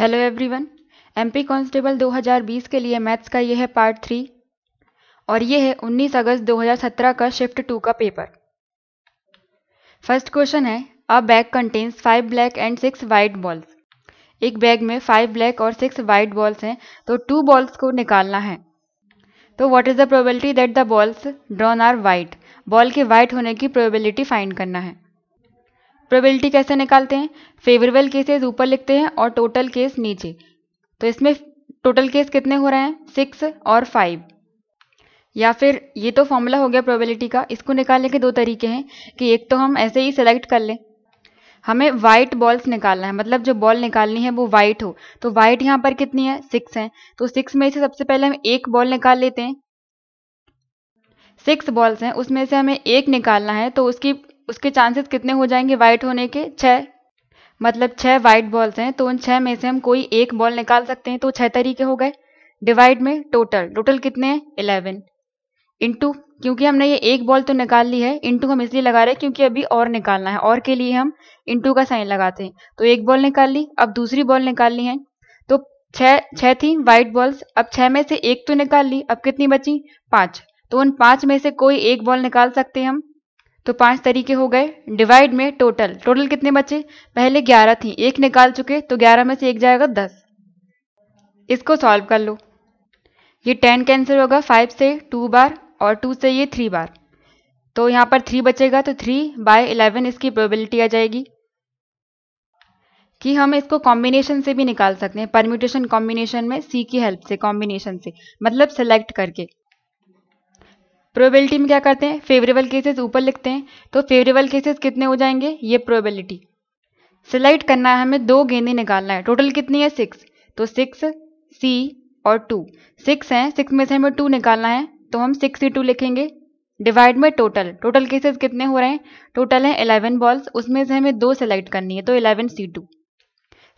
hello everyone MP constable 2020 के लिए maths का यह है पार्ट थ्री और ये है 19 अगस्त 2017 का शिफ्ट टू का पेपर फर्स्ट क्वेश्चन है a bag contains five black and six white balls एक बैग में फाइव ब्लैक और सिक्स वाइट बॉल्स हैं तो टू बॉल्स को निकालना है तो what is the probability that the balls drawn are white ball के वाइट होने की प्रोबेबिलिटी फाइंड करना है प्रोबेबिलिटी कैसे निकालते हैं फेवरेबल केसेस ऊपर लिखते हैं और टोटल केस नीचे तो इसमें टोटल केस कितने हो रहे हैं सिक्स और फाइव या फिर ये तो फॉर्मूला हो गया प्रोबेबिलिटी का इसको निकालने के दो तरीके हैं कि एक तो हम ऐसे ही सेलेक्ट कर लें हमें वाइट बॉल्स निकालना है मतलब जो बॉल निकालनी है वो वाइट हो तो वाइट यहाँ पर कितनी है सिक्स है तो सिक्स में से सबसे पहले हम एक बॉल निकाल लेते हैं सिक्स बॉल्स हैं उसमें से हमें एक निकालना है तो उसकी उसके चांसेस कितने हो जाएंगे वाइट होने के छः मतलब छः वाइट बॉल्स हैं तो उन छः में से हम कोई एक बॉल निकाल सकते हैं तो छः तरीके हो गए डिवाइड में टोटल टोटल कितने हैं इलेवन इंटू क्योंकि हमने ये एक बॉल तो निकाल ली है इंटू हम इसलिए लगा रहे हैं क्योंकि अभी और निकालना है और के लिए हम इंटू का साइन लगाते हैं तो एक बॉल निकाल ली अब दूसरी बॉल निकालनी है तो छः छः थी वाइट बॉल्स अब छः में से एक तो निकाल ली अब कितनी बची पाँच तो उन पाँच में से कोई एक बॉल निकाल सकते हैं हम तो पांच तरीके हो गए डिवाइड में टोटल टोटल कितने बचे पहले ग्यारह थी एक निकाल चुके तो ग्यारह में से एक जाएगा दस इसको सॉल्व कर लो ये टेन कैंसिल होगा फाइव से टू बार और टू से ये थ्री बार तो यहाँ पर थ्री बचेगा तो थ्री बाय इलेवन इसकी प्रोबेबिलिटी आ जाएगी कि हम इसको कॉम्बिनेशन से भी निकाल सकते हैं परम्यूटेशन कॉम्बिनेशन में सी की हेल्प से कॉम्बिनेशन से मतलब सेलेक्ट करके प्रोबेबिलिटी में क्या करते हैं फेवरेबल केसेस ऊपर लिखते हैं तो फेवरेबल केसेस कितने हो जाएंगे ये प्रोबेबिलिटी सिलेक्ट करना है हमें दो गेंदे निकालना है टोटल कितनी है सिक्स तो सिक्स सी और टू सिक्स है सिक्स में से हमें टू निकालना है तो हम सिक्स सी टू लिखेंगे डिवाइड में टोटल टोटल केसेस कितने हो रहे हैं टोटल है इलेवन बॉल्स उसमें से हमें दो सेलेक्ट करनी है तो eleven C two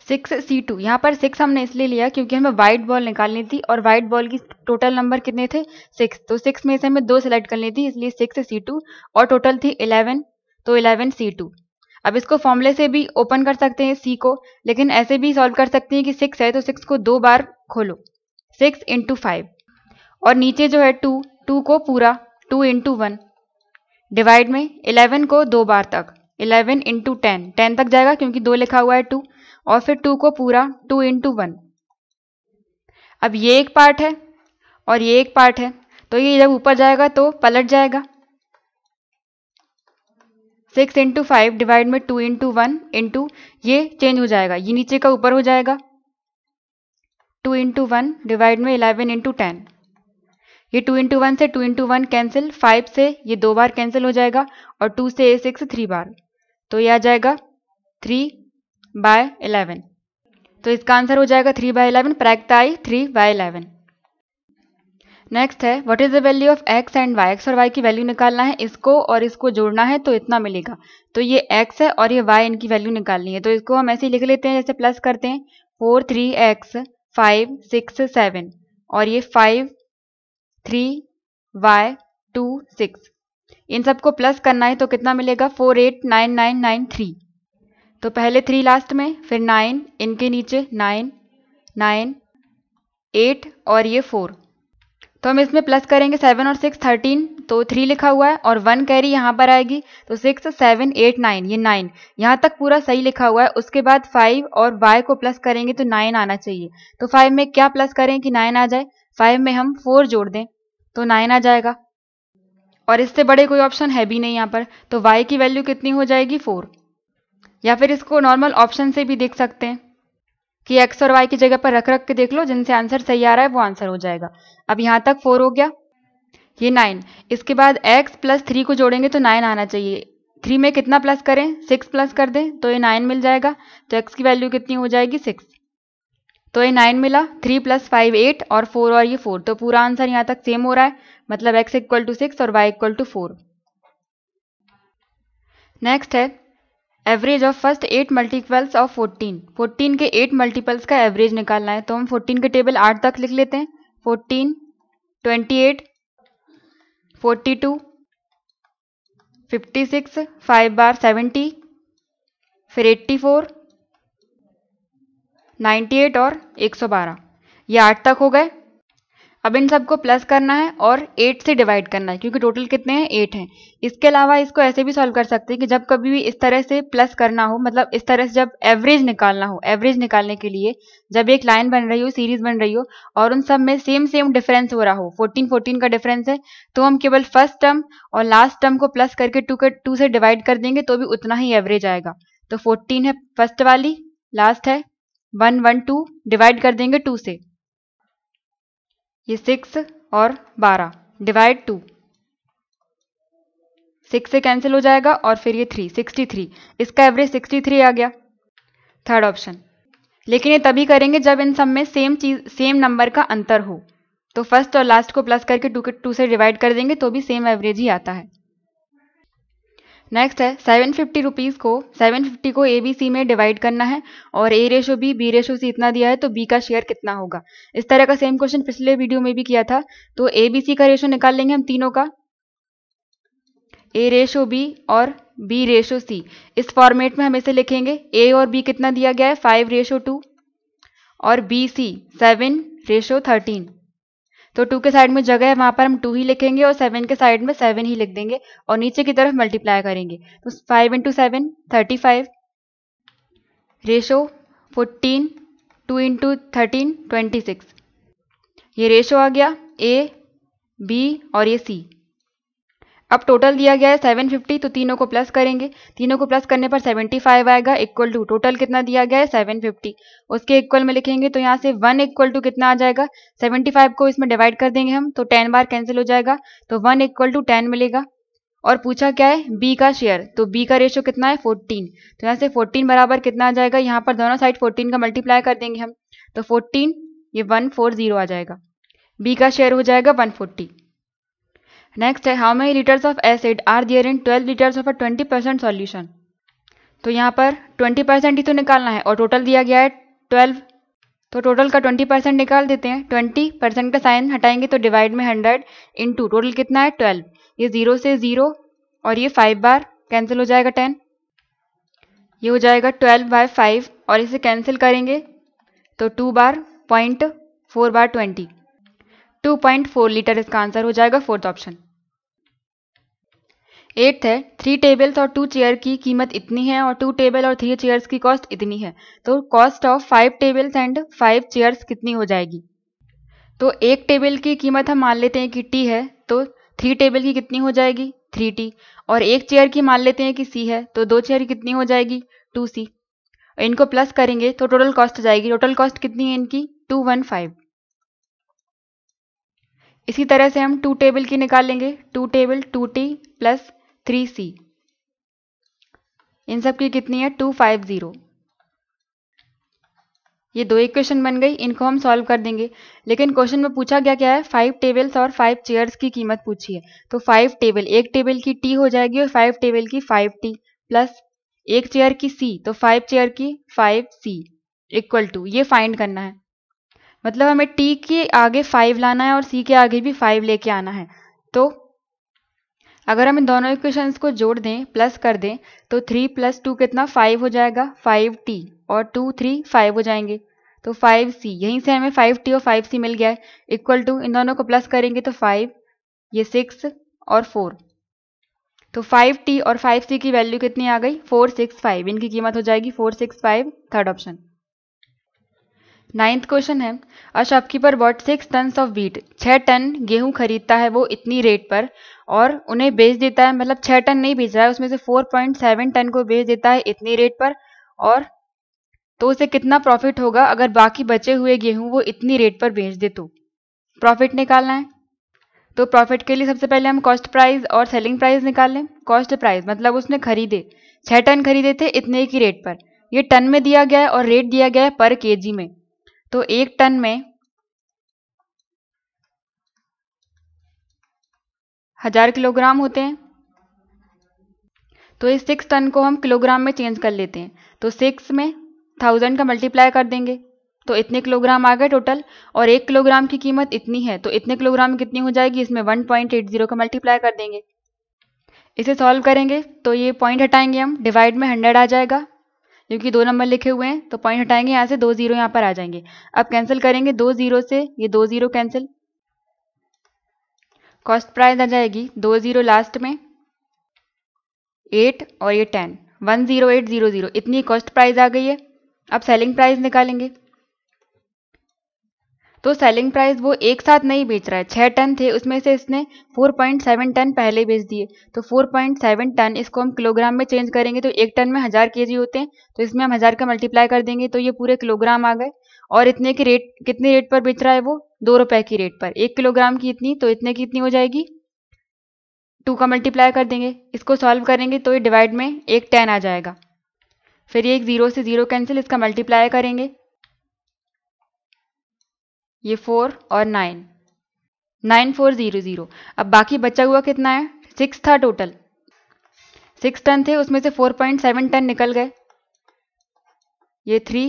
six C two यहाँ पर सिक्स हमने इसलिए लिया क्योंकि हमें व्हाइट बॉल निकालनी थी और व्हाइट बॉल की टोटल नंबर कितने थे सिक्स तो सिक्स में से हमें दो सेलेक्ट करनी थी इसलिए सिक्स सी टू और टोटल थी इलेवन तो इलेवन सी टू अब इसको फॉर्मूले से भी ओपन कर सकते हैं सी को लेकिन ऐसे भी सॉल्व कर सकते हैं कि सिक्स है तो सिक्स को दो बार खोलो सिक्स इंटू फाइव और नीचे जो है टू टू को पूरा टू इंटू वन डिवाइड में इलेवन को दो बार तक इलेवन इंटू टेन टेन तक जाएगा क्योंकि दो लिखा हुआ है टू और फिर टू को पूरा टू इंटू वन अब ये एक पार्ट है और ये एक पार्ट है तो ये जब ऊपर जाएगा तो पलट जाएगा सिक्स इंटू फाइव डिवाइड में टू इंटू वन इंटू ये चेंज हो जाएगा ये नीचे का ऊपर हो जाएगा टू इंटू वन डिवाइड में इलेवन इंटू टेन ये टू इंटू वन से two into one cancel five से ये दो बार कैंसिल हो जाएगा और टू से ए सिक्स थ्री बार तो ये आ जाएगा थ्री बाय इलेवन तो इसका आंसर हो जाएगा थ्री बाय इलेवन प्रैक्ताई थ्री बाय इलेवन नेक्स्ट है what is the value of X and Y X और वाई की वैल्यू निकालना है इसको और इसको जोड़ना है तो इतना मिलेगा तो ये एक्स है और ये वाई इनकी वैल्यू निकालनी है तो इसको हम ऐसे ही लिख लेते हैं जैसे प्लस करते हैं four three X five six seven और ये five three Y two six इन सबको प्लस करना है तो कितना मिलेगा four eight nine nine nine three तो पहले थ्री लास्ट में फिर नाइन इनके नीचे नाइन नाइन एट और ये फोर तो हम इसमें प्लस करेंगे सेवन और सिक्स थर्टीन तो थ्री लिखा हुआ है और वन कैरी यहाँ पर आएगी तो सिक्स सेवन एट नाइन ये नाइन यहाँ तक पूरा सही लिखा हुआ है उसके बाद फाइव और वाई को प्लस करेंगे तो नाइन आना चाहिए तो फाइव में क्या प्लस करें कि नाइन आ जाए फाइव में हम फोर जोड़ दें तो नाइन आ जाएगा और इससे बड़े कोई ऑप्शन है भी नहीं यहाँ पर तो वाई की वैल्यू कितनी हो जाएगी फोर या फिर इसको नॉर्मल ऑप्शन से भी देख सकते हैं कि एक्स और वाई की जगह पर रख रख के देख लो जिनसे आंसर सही आ रहा है वो आंसर हो जाएगा अब यहाँ तक फोर हो गया ये नाइन इसके बाद एक्स प्लस थ्री को जोड़ेंगे तो नाइन आना चाहिए थ्री में कितना प्लस करें सिक्स प्लस कर दें तो ये नाइन मिल जाएगा तो एक्स की वैल्यू कितनी हो जाएगी सिक्स तो ये नाइन मिला थ्री प्लस फाइव एट और फोर और ये फोर तो पूरा आंसर यहाँ तक सेम हो रहा है मतलब एक्स इक्वल टू सिक्स और Y equal to four next है average of first eight multiples of fourteen fourteen के एट मल्टीपल्स का एवरेज निकालना है तो हम फोर्टीन के टेबल आठ तक लिख लेते हैं fourteen twenty eight forty two fifty six five बार सेवेंटी फिर एट्टी फोर नाइन्टी एट और एक सौ बारह ये आठ तक हो गए अब इन सबको प्लस करना है और एट से डिवाइड करना है क्योंकि टोटल कितने हैं एट हैं इसके अलावा इसको ऐसे भी सॉल्व कर सकते हैं कि जब कभी भी इस तरह से प्लस करना हो मतलब इस तरह से जब एवरेज निकालना हो एवरेज निकालने के लिए जब एक लाइन बन रही हो सीरीज बन रही हो और उन सब में सेम सेम डिफरेंस हो रहा हो फोर्टीन फोर्टीन का डिफरेंस है तो हम केवल फर्स्ट टर्म और लास्ट टर्म को प्लस करके टू के टू से डिवाइड कर देंगे तो भी उतना ही एवरेज आएगा तो फोर्टीन है फर्स्ट वाली लास्ट है वन वन टू डिवाइड कर देंगे टू से ये सिक्स और बारह डिवाइड टू सिक्स से कैंसिल हो जाएगा और फिर ये थ्री सिक्सटी थ्री इसका एवरेज सिक्सटी थ्री आ गया थर्ड ऑप्शन लेकिन ये तभी करेंगे जब इन सब में सेम चीज सेम नंबर का अंतर हो तो फर्स्ट और लास्ट को प्लस करके टू के टू से डिवाइड कर देंगे तो भी सेम एवरेज ही आता है नेक्स्ट है सेवन फिफ्टी रुपीज़ को सेवन फिफ्टी को ए बी सी में डिवाइड करना है और A ratio B B ratio C इतना दिया है तो बी का शेयर कितना होगा इस तरह का सेम क्वेश्चन पिछले वीडियो में भी किया था तो ए बी सी का रेशो निकाल लेंगे हम तीनों का ए रेशो बी और बी रेशो सी इस फॉर्मेट में हम इसे लिखेंगे ए और बी कितना दिया गया है फाइव रेशो टू और B C seven ratio thirteen तो टू के साइड में जगह है वहां पर हम टू ही लिखेंगे और सेवन के साइड में सेवन ही लिख देंगे और नीचे की तरफ मल्टीप्लाई करेंगे तो five into seven thirty five ratio fourteen two into thirteen twenty six ये रेशो आ गया ए बी और ये सी अब टोटल दिया गया है 750 तो तीनों को प्लस करेंगे तीनों को प्लस करने पर 75 आएगा इक्वल टू टोटल कितना दिया गया है 750 उसके इक्वल में लिखेंगे तो यहाँ से 1 इक्वल टू कितना आ जाएगा 75 को इसमें डिवाइड कर देंगे हम तो 10 बार कैंसिल हो जाएगा तो 1 इक्वल टू टेन मिलेगा और पूछा क्या है बी का शेयर तो बी का रेशियो कितना है फोर्टीन तो यहाँ से फोर्टीन बराबर कितना आ जाएगा यहाँ पर दोनों साइड फोर्टीन का मल्टीप्लाई कर देंगे हम तो फोर्टीन ये जीरो आ जाएगा बी का शेयर हो जाएगा फोर्टी नेक्स्ट है how many litres of acid are there in twelve litres of a twenty percent solution तो यहाँ पर ट्वेंटी परसेंट ही तो निकालना है और टोटल दिया गया है ट्वेल्व तो टोटल का ट्वेंटी परसेंट निकाल देते हैं ट्वेंटी परसेंट का साइन हटाएंगे तो डिवाइड में हंड्रेड इन टू टोटल कितना है ट्वेल्व ये ज़ीरो से ज़ीरो और ये फाइव बार कैंसिल हो जाएगा टेन ये हो जाएगा ट्वेल्व बाय फाइव और इसे कैंसिल करेंगे तो टू बार पॉइंट फोर बार twenty two point four litre इसका आंसर हो जाएगा फोर्थ ऑप्शन एट्थ है थ्री टेबल्स और टू चेयर की कीमत इतनी है और टू टेबल और थ्री चेयर्स की कॉस्ट इतनी है तो cost of five tables and five chairs कितनी हो जाएगी तो एक टेबल की कीमत हम मान लेते हैं कि टी है तो थ्री टेबल की कितनी हो जाएगी थ्री टी और एक चेयर की मान लेते हैं कि सी है तो दो चेयर कितनी हो जाएगी टू सी इनको प्लस करेंगे तो टोटल कॉस्ट हो जाएगी टोटल कॉस्ट कितनी है इनकी टू वन फाइव इसी तरह से हम टू टेबल की निकालेंगे two table two T plus three C इन सब की कितनी है टू फाइव ज़ीरो ये दो इक्वेशन बन गई इनको हम सॉल्व कर देंगे लेकिन क्वेश्चन में पूछा गया क्या है फाइव टेबल्स और फाइव चेयर्स की कीमत पूछी है तो फाइव टेबल एक टेबल की टी हो जाएगी और फाइव टेबल की फाइव टी प्लस एक चेयर की सी तो फाइव चेयर की फाइव सी इक्वल टू ये फाइंड करना है मतलब हमें टी के आगे फाइव लाना है और सी के आगे भी फाइव लेके आना है तो अगर हम इन दोनों इक्वेशंस को जोड़ दें प्लस कर दें तो थ्री प्लस टू कितना फाइव हो जाएगा फाइव टी और टू थ्री फाइव हो जाएंगे तो फाइव सी यहीं से हमें फाइव टी और फाइव सी मिल गया है इक्वल टू इन दोनों को प्लस करेंगे तो फाइव ये सिक्स और फोर तो फाइव टी और फाइव सी की वैल्यू कितनी आ गई फोर सिक्स फाइव इनकी कीमत हो जाएगी four six five third option ninth question है a shopkeeper what six ton of wheat छः टन गेहूं खरीदता है वो इतनी रेट पर और उन्हें बेच देता है मतलब छः टन नहीं बेच रहा है उसमें से फोर पॉइंट सेवन टन को बेच देता है इतनी रेट पर और तो उसे कितना प्रॉफिट होगा अगर बाकी बचे हुए गेहूं वो इतनी रेट पर बेच दे तो प्रॉफिट निकालना है तो प्रॉफिट के लिए सबसे पहले हम कॉस्ट प्राइस और सेलिंग प्राइस निकाल लें कॉस्ट प्राइस मतलब उसने खरीदे छः टन खरीदे थे इतने की रेट पर ये टन में दिया गया है और रेट दिया गया है पर के में तो एक टन में हजार किलोग्राम होते हैं तो इस सिक्स टन को हम किलोग्राम में चेंज कर लेते हैं तो सिक्स में थाउजेंड का मल्टीप्लाई कर देंगे तो इतने किलोग्राम आ गए टोटल और एक किलोग्राम की कीमत इतनी है तो इतने किलोग्राम कितनी हो जाएगी इसमें वन पॉइंट एट जीरो का मल्टीप्लाई कर देंगे इसे सॉल्व करेंगे तो ये पॉइंट हटाएंगे हम डिवाइड में हंड्रेड आ जाएगा क्योंकि दो नंबर लिखे हुए हैं तो पॉइंट हटाएंगे यहाँ से दो जीरो यहाँ पर आ जाएंगे अब कैंसिल करेंगे दो जीरो से ये दो जीरो कैंसिल कॉस्ट प्राइस आ जाएगी दो जीरो लास्ट में एट और ये ten one zero eight zero zero इतनी कॉस्ट प्राइस आ गई है अब सेलिंग प्राइस निकालेंगे तो सेलिंग प्राइस वो एक साथ नहीं बेच रहा है छः टन थे उसमें से इसने 4.7 टन पहले बेच दिए तो 4.7 टन इसको हम किलोग्राम में चेंज करेंगे तो एक टन में हज़ार के होते हैं तो इसमें हम हज़ार का मल्टीप्लाई कर देंगे तो ये पूरे किलोग्राम आ गए और इतने के रेट कितने रेट पर बेच रहा है वो दो रुपए की रेट पर एक किलोग्राम की इतनी तो इतने की इतनी हो जाएगी टू का मल्टीप्लाई कर देंगे इसको सॉल्व करेंगे तो ये डिवाइड में एक टेन आ जाएगा फिर ये एक ज़ीरो से ज़ीरो कैंसिल इसका मल्टीप्लाई करेंगे ये फोर और nine nine four zero zero अब बाकी बचा हुआ कितना है सिक्स था टोटल सिक्स टन थे उसमें से फोर पॉइंट सेवन टन निकल गए ये थ्री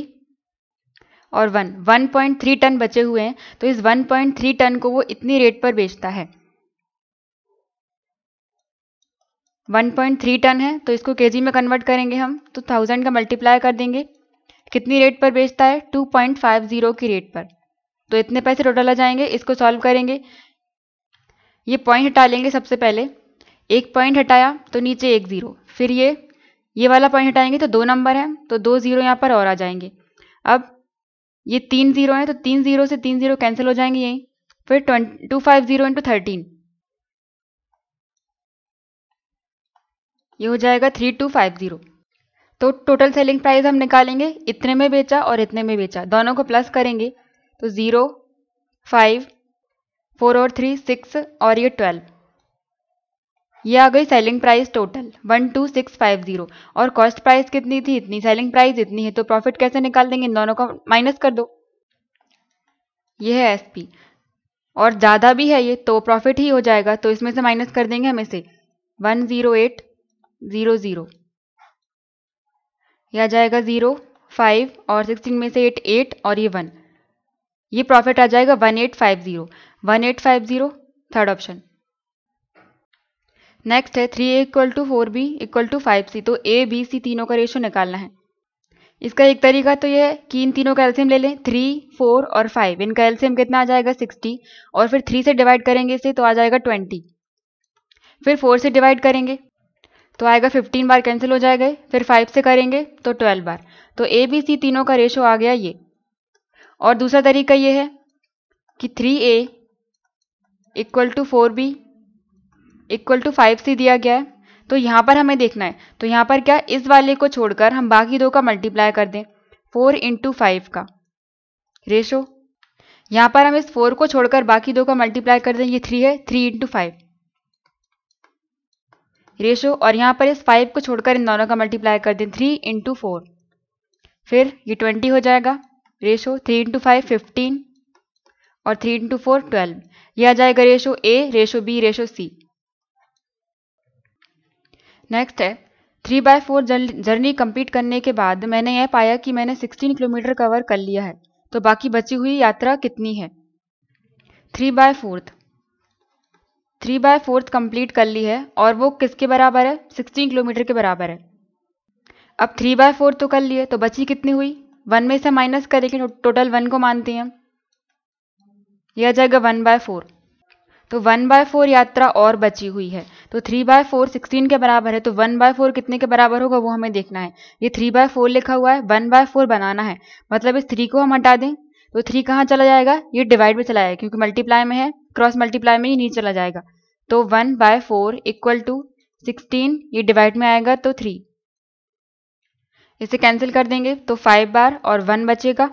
और one one point three ton बचे हुए हैं तो इस वन पॉइंट थ्री टन को वो इतनी रेट पर बेचता है वन पॉइंट थ्री टन है तो इसको केजी में कन्वर्ट करेंगे हम तो थाउजेंड का मल्टीप्लाई कर देंगे कितनी रेट पर बेचता है टू पॉइंट फाइव ज़ीरो की रेट पर तो इतने पैसे टोटल आ जाएंगे इसको सॉल्व करेंगे ये पॉइंट हटा लेंगे सबसे पहले एक पॉइंट हटाया तो नीचे एक ज़ीरो फिर ये ये वाला पॉइंट हटाएंगे तो दो नंबर है तो दो ज़ीरो यहाँ पर और आ जाएंगे अब ये तीन ज़ीरो हैं तो तीन ज़ीरो से तीन ज़ीरो कैंसिल हो जाएंगे यहीं फिर twenty two five zero into thirteen ये हो जाएगा थ्री टू फाइव ज़ीरो तो टोटल सेलिंग प्राइस हम निकालेंगे इतने में बेचा और इतने में बेचा दोनों को प्लस करेंगे तो ज़ीरो फाइव फोर और थ्री सिक्स और ये ट्वेल्व ये आ गई selling price total one two six five zero और कॉस्ट प्राइस कितनी थी इतनी सेलिंग प्राइस इतनी है तो प्रॉफिट कैसे निकाल देंगे इन दोनों को माइनस कर दो ये है एसपी और ज़्यादा भी है ये तो प्रॉफिट ही हो जाएगा तो इसमें से माइनस कर देंगे हम इसे one zero eight zero zero यह आ जाएगा ज़ीरो फाइव और सिक्सटीन में से एट एट और ये वन ये प्रॉफिट आ जाएगा one eight five zero one eight five zero third option next है three A equal to four B equal to five C तो ए बी सी तीनों का रेशो निकालना है इसका एक तरीका तो यह है कि इन तीनों का एल्सियम ले लें थ्री फोर और फाइव इनका एल्सियम कितना आ जाएगा सिक्सटी और फिर थ्री से डिवाइड करेंगे इसे तो आ जाएगा ट्वेंटी फिर फोर से डिवाइड करेंगे तो आएगा फिफ्टीन बार कैंसिल हो जाएगा फिर फाइव से करेंगे तो ट्वेल्व बार तो ए बी सी तीनों का रेशो आ गया ये और दूसरा तरीका ये है कि three A equal to four B equal to five C दिया गया है तो यहाँ पर हमें देखना है तो यहाँ पर क्या इस वाले को छोड़कर हम बाकी दो का मल्टीप्लाई कर दें फोर इंटू फाइव का रेशो यहाँ पर हम इस फोर को छोड़कर बाकी दो का मल्टीप्लाई कर दें ये थ्री है थ्री इंटू फाइव रेशो और यहाँ पर इस फाइव को छोड़कर इन दोनों का मल्टीप्लाई कर दें थ्री इंटू फोर फिर ये ट्वेंटी हो जाएगा ratio three into five fifteen और थ्री इंटू फोर ट्वेल्व यह आ जाएगा ratio A ratio B ratio C next है three by four journey complete करने के बाद मैंने यह पाया कि मैंने सिक्सटीन किलोमीटर कवर कर लिया है तो बाकी बची हुई यात्रा कितनी है three by fourth three by fourth complete कर ली है और वो किसके बराबर है सिक्सटीन किलोमीटर के बराबर है अब थ्री बाय फोर्थ तो कर लिए तो बची कितनी हुई वन में से माइनस करें टोटल तो वन को मानते हैं यह जाएगा वन बाय फोर तो वन बाय फोर यात्रा और बची हुई है तो थ्री बाय फोर सिक्सटीन के बराबर है तो वन बाय फोर कितने के बराबर होगा वो हमें देखना है ये थ्री बाय फोर लिखा हुआ है वन बाय फोर बनाना है मतलब इस थ्री को हम हटा दें तो थ्री कहाँ चला जाएगा ये डिवाइड में चला जाएगा क्योंकि मल्टीप्लाई में है क्रॉस मल्टीप्लाई में ही नहीं चला जाएगा तो one by four equal to sixteen ये डिवाइड में आएगा तो थ्री इसे कैंसिल कर देंगे तो फाइव बार और वन बचेगा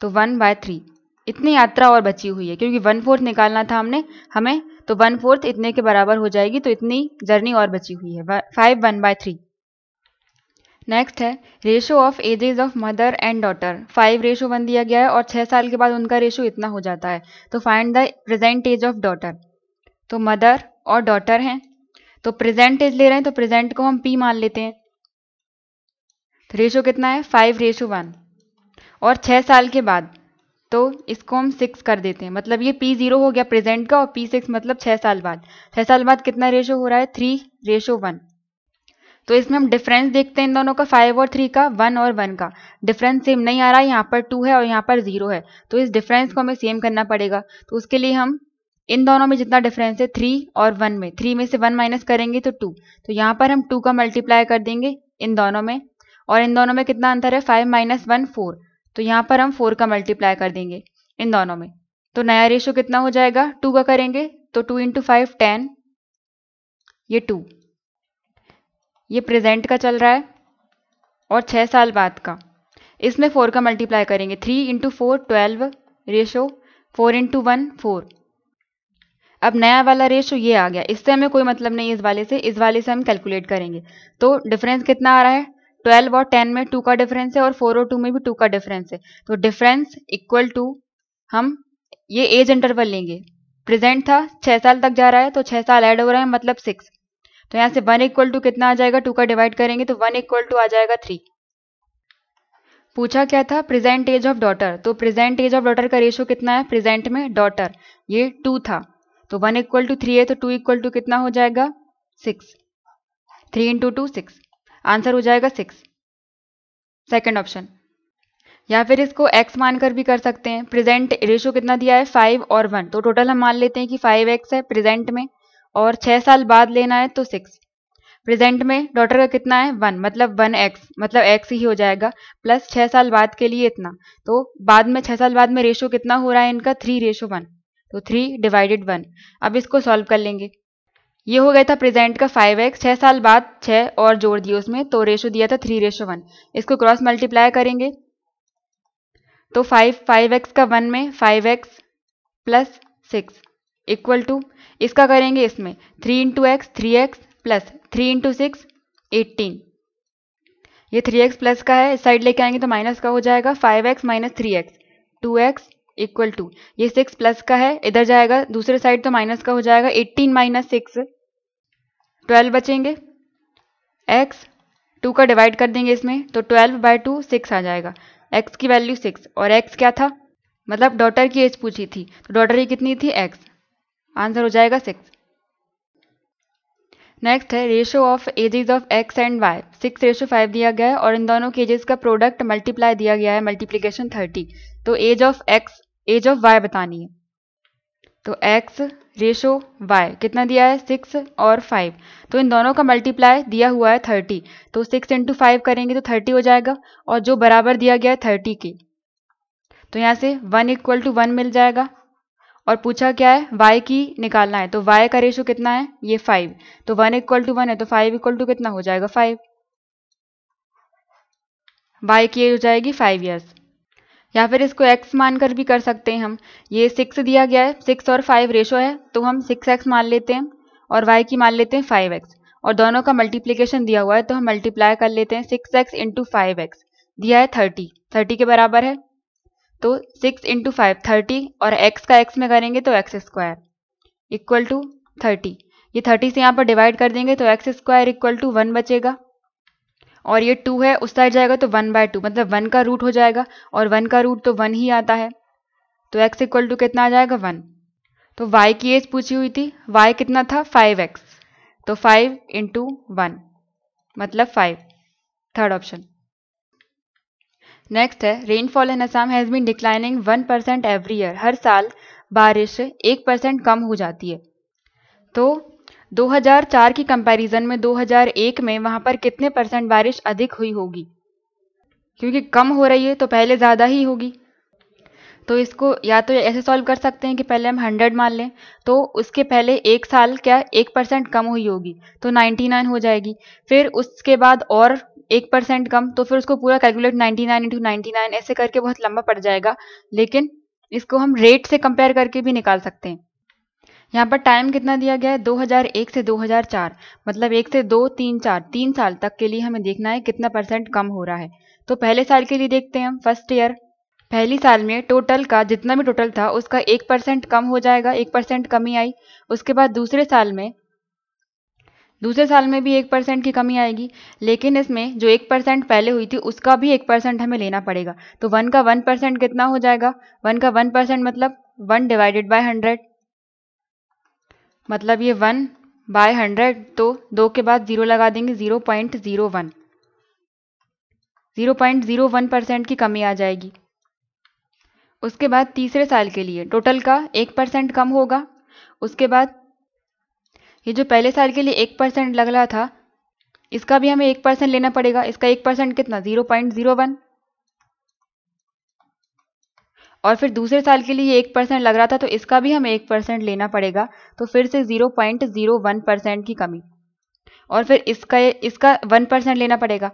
तो वन बाय थ्री इतनी यात्रा और बची हुई है क्योंकि वन फोर्थ निकालना था हमने हमें तो वन फोर्थ इतने के बराबर हो जाएगी तो इतनी जर्नी और बची हुई है five one by three next है ratio of ages of mother and daughter five ratio one दिया गया है और छः साल के बाद उनका रेशो इतना हो जाता है तो find the present age of daughter तो मदर और डॉटर हैं तो प्रेजेंट एज ले रहे हैं तो प्रेजेंट को हम पी मान लेते हैं तो रेशो कितना है फाइव रेशो वन और छः साल के बाद तो इसको हम सिक्स कर देते हैं मतलब ये पी ज़ीरो हो गया प्रेजेंट का और पी सिक्स मतलब छः साल बाद छः साल बाद कितना रेशो हो रहा है थ्री रेशो वन तो इसमें हम डिफरेंस देखते हैं इन दोनों का फाइव और थ्री का वन और वन का डिफरेंस सेम नहीं आ रहा है यहाँ पर टू है और यहाँ पर जीरो है तो इस डिफरेंस को हमें सेम करना पड़ेगा तो उसके लिए हम इन दोनों में जितना डिफरेंस है थ्री और वन में थ्री में से वन माइनस करेंगे तो टू तो यहाँ पर हम टू का मल्टीप्लाई कर देंगे इन दोनों में और इन दोनों में कितना अंतर है फाइव माइनस वन फोर तो यहाँ पर हम फोर का मल्टीप्लाई कर देंगे इन दोनों में तो नया रेशो कितना हो जाएगा टू का करेंगे तो टू इंटू फाइव टेन ये टू ये प्रेजेंट का चल रहा है और छः साल बाद का इसमें फोर का मल्टीप्लाई करेंगे three into four twelve ratio four into one four अब नया वाला रेशो ये आ गया इससे हमें कोई मतलब नहीं इस वाले से इस वाले से हम कैलकुलेट करेंगे तो डिफरेंस कितना आ रहा है ट्वेल्व और टेन में टू का डिफरेंस है और फोर और टू में भी टू का डिफरेंस है तो डिफरेंस इक्वल टू हम ये एज इंटरवल लेंगे प्रेजेंट था 6 साल तक जा रहा है तो 6 साल ऐड हो रहा है मतलब सिक्स तो यहाँ से वन इक्वल टू कितना आ जाएगा टू का डिवाइड करेंगे तो वन इक्वल टू आ जाएगा थ्री पूछा क्या था प्रेजेंट एज ऑफ डॉटर तो प्रेजेंट एज ऑफ डॉटर का रेशो कितना है प्रेजेंट में डॉटर ये टू था तो वन इक्वल टू थ्री है तो टू इक्वल टू कितना हो जाएगा six three into two six answer हो जाएगा सिक्स सेकेंड ऑप्शन या फिर इसको x मानकर भी कर सकते हैं प्रेजेंट रेशो कितना दिया है फाइव और वन तो टोटल हम मान लेते हैं कि फाइव एक्स है प्रेजेंट में और छह साल बाद लेना है तो सिक्स प्रेजेंट में डॉटर का कितना है वन मतलब वन एक्स मतलब एक्स ही हो जाएगा प्लस छह साल बाद के लिए इतना तो बाद में छह साल बाद में रेशो कितना हो रहा है इनका थ्री रेशो वन तो थ्री डिवाइडेड वन अब इसको सॉल्व कर लेंगे ये हो गया था प्रेजेंट का फाइव एक्स छः साल बाद छः और जोड़ दिए उसमें तो रेशो दिया था थ्री रेशो वन इसको क्रॉस मल्टीप्लाई करेंगे तो फाइव फाइव एक्स का वन में five X plus six equal to इसका करेंगे इसमें three into X three X plus three into six eighteen ये थ्री एक्स प्लस का है इस साइड लेके आएंगे तो माइनस का हो जाएगा five X minus three X two X equal to ये सिक्स प्लस का है इधर जाएगा दूसरे साइड तो माइनस का हो जाएगा एट्टीन माइनस सिक्स ट्वेल्व बचेंगे एक्स टू का डिवाइड कर देंगे इसमें तो ट्वेल्व बाय टू सिक्स आ जाएगा एक्स की वैल्यू सिक्स और एक्स क्या था मतलब डॉटर की एज पूछी थी तो डॉटर की कितनी थी एक्स आंसर हो जाएगा सिक्स नेक्स्ट है ratio of ages of X and Y six ratio five दिया गया है और इन दोनों के एजेस का प्रोडक्ट मल्टीप्लाई दिया गया है मल्टीप्लीकेशन थर्टी तो age of X age of Y बतानी है तो एक्स रेशो वाई कितना दिया है सिक्स और फाइव तो इन दोनों का मल्टीप्लाई दिया हुआ है थर्टी तो सिक्स इंटू फाइव करेंगे तो थर्टी हो जाएगा और जो बराबर दिया गया है थर्टी के तो यहाँ से वन इक्वल टू वन मिल जाएगा और पूछा क्या है y की निकालना है तो y का रेशो कितना है ये फाइव तो वन इक्वल टू वन है तो फाइव इक्वल टू कितना हो जाएगा फाइव वाई की एज हो जाएगी फाइव ईयर्स या फिर इसको x मानकर भी कर सकते हैं हम ये सिक्स दिया गया है सिक्स और फाइव रेशो है तो हम सिक्स एक्स मान लेते हैं और y की मान लेते हैं फाइव एक्स और दोनों का मल्टीप्लीकेशन दिया हुआ है तो हम मल्टीप्लाई कर लेते हैं six X into five X दिया है थर्टी थर्टी के बराबर है तो सिक्स इंटू फाइव थर्टी और एक्स का एक्स में करेंगे तो X square equal to thirty ये थर्टी से यहाँ पर डिवाइड कर देंगे तो X square equal to one बचेगा और ये टू है उस साइड जाएगा तो वन बाय टू मतलब वन का रूट हो जाएगा और वन का रूट तो वन ही आता है तो एक्स इक्वल टू कितना आ जाएगा वन तो वाई की एज पूछी हुई थी वाई कितना था फाइव एक्स तो फाइव इंटू वन मतलब फाइव थर्ड ऑप्शन नेक्स्ट है rainfall in Assam has been declining one percent every year हर साल बारिश एक परसेंट कम हो जाती है तो 2004 की कंपैरिजन में 2001 में वहां पर कितने परसेंट बारिश अधिक हुई होगी क्योंकि कम हो रही है तो पहले ज़्यादा ही होगी तो इसको या तो ऐसे सॉल्व कर सकते हैं कि पहले हम हंड्रेड मान लें तो उसके पहले एक साल क्या एक परसेंट कम हुई होगी तो नाइन्टी नाइन हो जाएगी फिर उसके बाद और एक परसेंट कम तो फिर उसको पूरा calculate ninety nine into ninety nine ऐसे करके बहुत लंबा पड़ जाएगा लेकिन इसको हम रेट से कंपेयर करके भी निकाल सकते हैं यहाँ पर टाइम कितना दिया गया है 2001 से 2004 मतलब एक से दो तीन चार तीन साल तक के लिए हमें देखना है कितना परसेंट कम हो रहा है तो पहले साल के लिए देखते हैं हम फर्स्ट ईयर पहली साल में टोटल का जितना भी टोटल था उसका एक परसेंट कम हो जाएगा एक परसेंट कमी आई उसके बाद दूसरे साल में दूसरे साल में भी एक परसेंट की कमी आएगी लेकिन इसमें जो एक परसेंट पहले हुई थी उसका भी एक परसेंट हमें लेना पड़ेगा तो वन का वन परसेंट कितना हो जाएगा वन का वन परसेंट मतलब वन डिवाइडेड बाय हंड्रेड मतलब ये वन बाय हंड्रेड तो दो के बाद ज़ीरो लगा देंगे zero point zero one zero point zero one percent की कमी आ जाएगी उसके बाद तीसरे साल के लिए टोटल का एक परसेंट कम होगा उसके बाद ये जो पहले साल के लिए एक परसेंट लग रहा था इसका भी हमें एक परसेंट लेना पड़ेगा इसका एक परसेंट कितना ज़ीरो पॉइंट ज़ीरो वन और फिर दूसरे साल के लिए एक परसेंट लग रहा था तो इसका भी हमें एक परसेंट लेना पड़ेगा तो फिर से zero point zero one percent की कमी और फिर इसका इसका वन परसेंट लेना पड़ेगा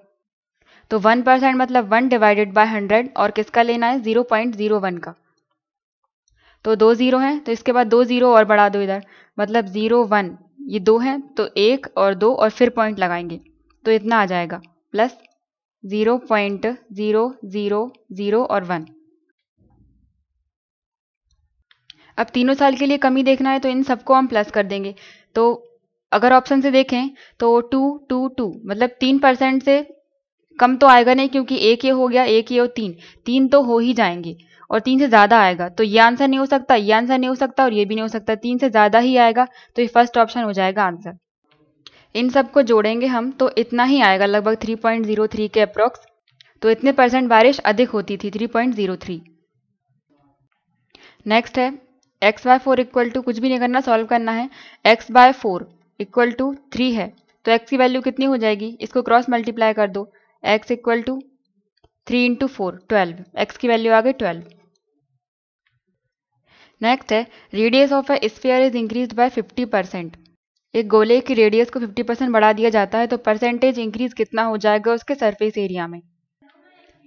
तो वन परसेंट मतलब वन डिवाइडेड बाय हंड्रेड और किसका लेना है ज़ीरो पॉइंट ज़ीरो वन का तो दो ज़ीरो हैं तो इसके बाद दो ज़ीरो और बढ़ा दो इधर मतलब ज़ीरो वन ये दो हैं तो एक और दो और फिर पॉइंट लगाएंगे तो इतना आ जाएगा plus zero point zero zero zero और वन अब तीनों साल के लिए कमी देखना है तो इन सबको हम प्लस कर देंगे तो अगर ऑप्शन से देखें तो टू टू टू मतलब तीन परसेंट से कम तो आएगा नहीं क्योंकि एक ये हो गया एक ये और तीन तीन तो हो ही जाएंगे और तीन से ज़्यादा आएगा तो ये आंसर नहीं हो सकता ये आंसर नहीं हो सकता और ये भी नहीं हो सकता तीन से ज़्यादा ही आएगा तो ये फर्स्ट ऑप्शन हो जाएगा आंसर इन सब को जोड़ेंगे हम तो इतना ही आएगा लगभग 3.03 के अप्रॉक्स तो इतने परसेंट बारिश अधिक होती थी 3.03 नेक्स्ट है X by four equal to कुछ भी नहीं करना सॉल्व करना है X by four equal to three है तो एक्स की वैल्यू कितनी हो जाएगी इसको क्रॉस मल्टीप्लाई कर दो X equal to three into four twelve X की वैल्यू आ गई ट्वेल्व नेक्स्ट है radius of a sphere is increase by fifty percent एक गोले की रेडियस को फिफ्टी परसेंट बढ़ा दिया जाता है तो परसेंटेज इंक्रीज कितना हो जाएगा उसके सरफेस एरिया में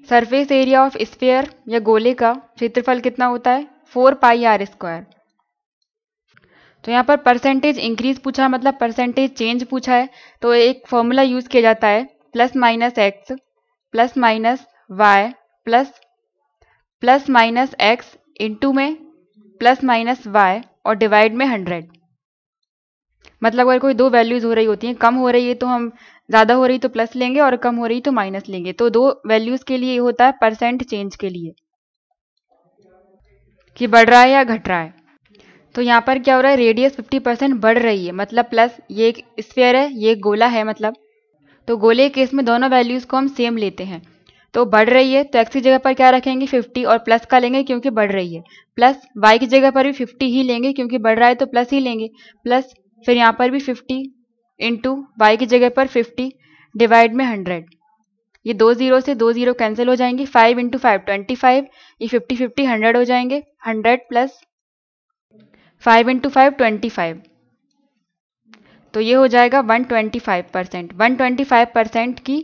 सरफेस एरिया ऑफ स्फीयर या गोले का क्षेत्रफल कितना होता है फोर पाई आर स्क्वायर तो यहाँ पर परसेंटेज इंक्रीज पूछा मतलब परसेंटेज चेंज पूछा है तो एक फॉर्मूला यूज किया जाता है plus minus X plus minus Y plus plus minus X into में प्लस माइनस वाई और डिवाइड में हंड्रेड मतलब अगर कोई दो वैल्यूज हो रही होती हैं कम हो रही है तो हम ज़्यादा हो रही तो प्लस लेंगे और कम हो रही तो माइनस लेंगे तो दो वैल्यूज़ के लिए होता है परसेंट चेंज के लिए कि बढ़ रहा है या घट रहा है तो यहाँ पर क्या हो रहा है रेडियस 50 परसेंट बढ़ रही है मतलब प्लस ये एक स्फेयर है ये गोला है मतलब तो गोले केस में दोनों वैल्यूज़ को हम सेम लेते हैं तो बढ़ रही है तो एक्स की जगह पर क्या रखेंगे 50 और प्लस का लेंगे क्योंकि बढ़ रही है प्लस वाई की जगह पर भी फिफ्टी ही लेंगे क्योंकि बढ़ रहा है तो प्लस ही लेंगे प्लस फिर यहाँ पर भी फिफ्टी इंटू वाई की जगह पर फिफ्टी डिवाइड में हंड्रेड ये दो जीरो से दो जीरो कैंसिल हो जाएंगे five into five twenty five ये फिफ्टी फिफ्टी हंड्रेड हो जाएंगे hundred plus five into five twenty five तो ये हो जाएगा one twenty five percent one twenty five percent की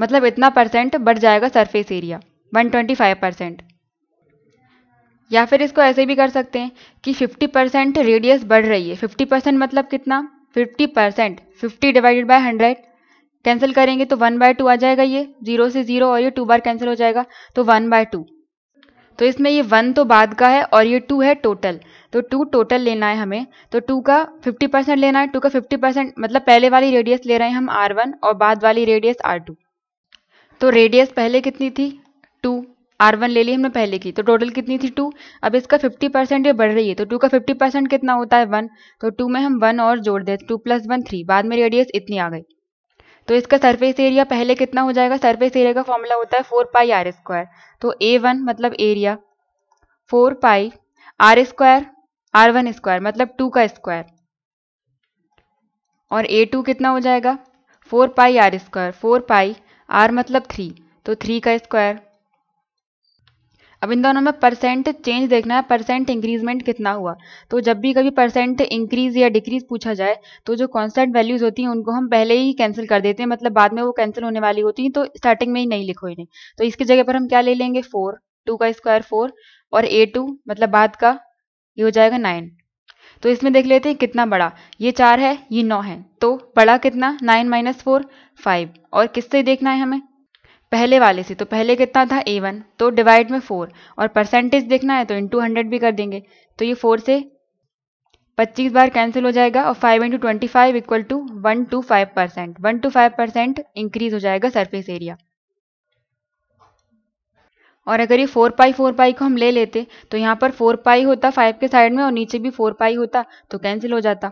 मतलब इतना परसेंट बढ़ जाएगा surface area one twenty five percent या फिर इसको ऐसे भी कर सकते हैं कि फिफ्टी परसेंट रेडियस बढ़ रही है फिफ्टी परसेंट मतलब कितना fifty percent fifty divided by hundred cancel करेंगे तो वन बाय टू आ जाएगा ये जीरो से जीरो और ये टू बार कैंसिल हो जाएगा तो वन बाय टू तो इसमें ये वन तो बाद का है और ये टू है टोटल तो टू टोटल लेना है हमें तो टू का फिफ्टी परसेंट लेना है टू का फिफ्टी परसेंट मतलब पहले वाली रेडियस ले रहे हैं हम आर वन और बाद वाली रेडियस आर टू तो रेडियस पहले कितनी थी टू आर वन ले ली हमने पहले की तो टोटल कितनी थी टू अब इसका फिफ्टी परसेंट ये बढ़ रही है तो टू का फिफ्टी परसेंट कितना होता है वन तो टू में हम वन और जोड़ दें टू प्लस वन थ्री बाद में रेडियस इतनी आ गई तो इसका सरफेस एरिया पहले कितना हो जाएगा सरफेस एरिया का फॉर्मूला होता है फोर पाई आर स्क्वायर तो ए वन मतलब area four pi R square R one square मतलब टू का स्क्वायर और ए टू कितना हो जाएगा four pi R square four pi R मतलब थ्री तो थ्री का स्क्वायर अब इन दोनों में परसेंट चेंज देखना है परसेंट इंक्रीजमेंट कितना हुआ तो जब भी कभी परसेंट इंक्रीज या डिक्रीज पूछा जाए तो जो कॉन्स्टेंट वैल्यूज होती हैं उनको हम पहले ही कैंसिल कर देते हैं मतलब बाद में वो कैंसिल होने वाली होती हैं तो स्टार्टिंग में ही नहीं लिखो इन्हें तो इसकी जगह पर हम क्या ले लेंगे फोर टू का स्क्वायर फोर और ए टू मतलब बाद का ये हो जाएगा नाइन तो इसमें देख लेते हैं कितना बड़ा ये चार है ये नौ है तो बड़ा कितना नाइन माइनस फोर फाइव और किससे देखना है हमें पहले वाले से तो पहले कितना था ए वन तो डिवाइड में फोर और परसेंटेज देखना है तो इंटू हंड्रेड भी कर देंगे तो ये फोर से पच्चीस बार कैंसिल हो जाएगा और five into twenty five equal to one two five percent one two five percent increase हो जाएगा सरफेस एरिया और अगर ये फोर पाई फोर पाई को हम ले लेते तो यहाँ पर फोर पाई होता फाइव के साइड में और नीचे भी फोर पाई होता तो कैंसिल हो जाता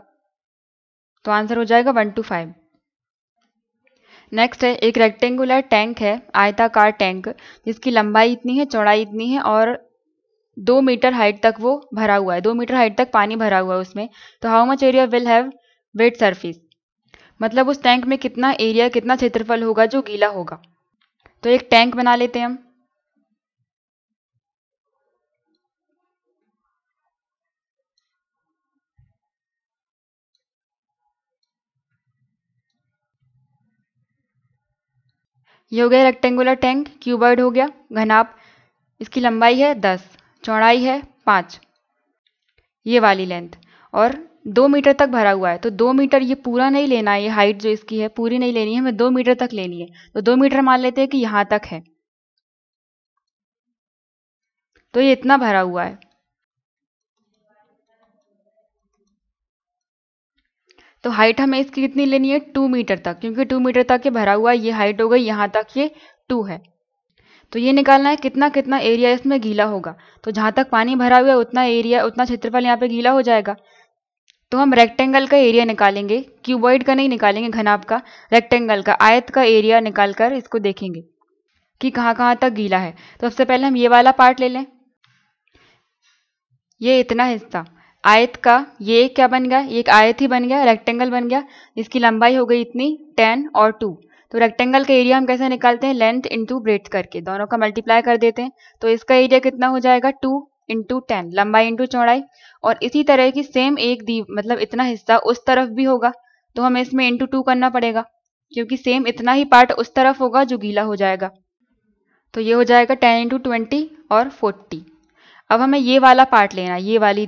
तो आंसर हो जाएगा वन टू फाइव नेक्स्ट है एक रेक्टेंगुलर टैंक है आयताकार टैंक जिसकी लंबाई इतनी है चौड़ाई इतनी है और दो मीटर हाइट तक वो भरा हुआ है दो मीटर हाइट तक पानी भरा हुआ है उसमें तो how much area will have wet surface मतलब उस टैंक में कितना एरिया कितना क्षेत्रफल होगा जो गीला होगा तो एक टैंक बना लेते हैं हम ये हो गया रेक्टेंगुलर टैंक क्यूबर्ड हो गया घनाप इसकी लंबाई है दस चौड़ाई है पाँच ये वाली लेंथ और दो मीटर तक भरा हुआ है तो दो मीटर ये पूरा नहीं लेना है ये हाइट जो इसकी है पूरी नहीं लेनी है हमें दो मीटर तक लेनी है तो दो मीटर मान लेते हैं कि यहाँ तक है तो ये इतना भरा हुआ है तो हाइट हमें इसकी कितनी लेनी है टू मीटर तक क्योंकि टू मीटर तक ये भरा हुआ है ये हाइट हो गई यहाँ तक ये टू है तो ये निकालना है कितना कितना एरिया इसमें गीला होगा तो जहाँ तक पानी भरा हुआ है उतना एरिया उतना क्षेत्रफल यहाँ पे गीला हो जाएगा तो हम रेक्टेंगल का एरिया निकालेंगे क्यूबॉइड का नहीं निकालेंगे घनाब का रेक्टेंगल का आयत का एरिया निकाल कर इसको देखेंगे कि कहाँ कहाँ तक गीला है तो सबसे पहले हम ये वाला पार्ट ले लें ये इतना हिस्सा आयत का ये क्या बन गया ये एक आयत ही बन गया रेक्टेंगल बन गया इसकी लंबाई हो गई इतनी टेन और टू तो रेक्टेंगल का एरिया हम कैसे निकालते हैं लेंथ इंटू ब्रेथ करके दोनों का मल्टीप्लाई कर देते हैं तो इसका एरिया कितना हो जाएगा टू इंटू टेन लंबाई इंटू चौड़ाई और इसी तरह की सेम एक दी मतलब इतना हिस्सा उस तरफ भी होगा तो हमें इसमें इंटू टू करना पड़ेगा क्योंकि सेम इतना ही पार्ट उस तरफ होगा जो गीला हो जाएगा तो ये हो जाएगा टेन इंटू ट्वेंटी और फोर्टी अब हमें ये वाला पार्ट लेना ये वाली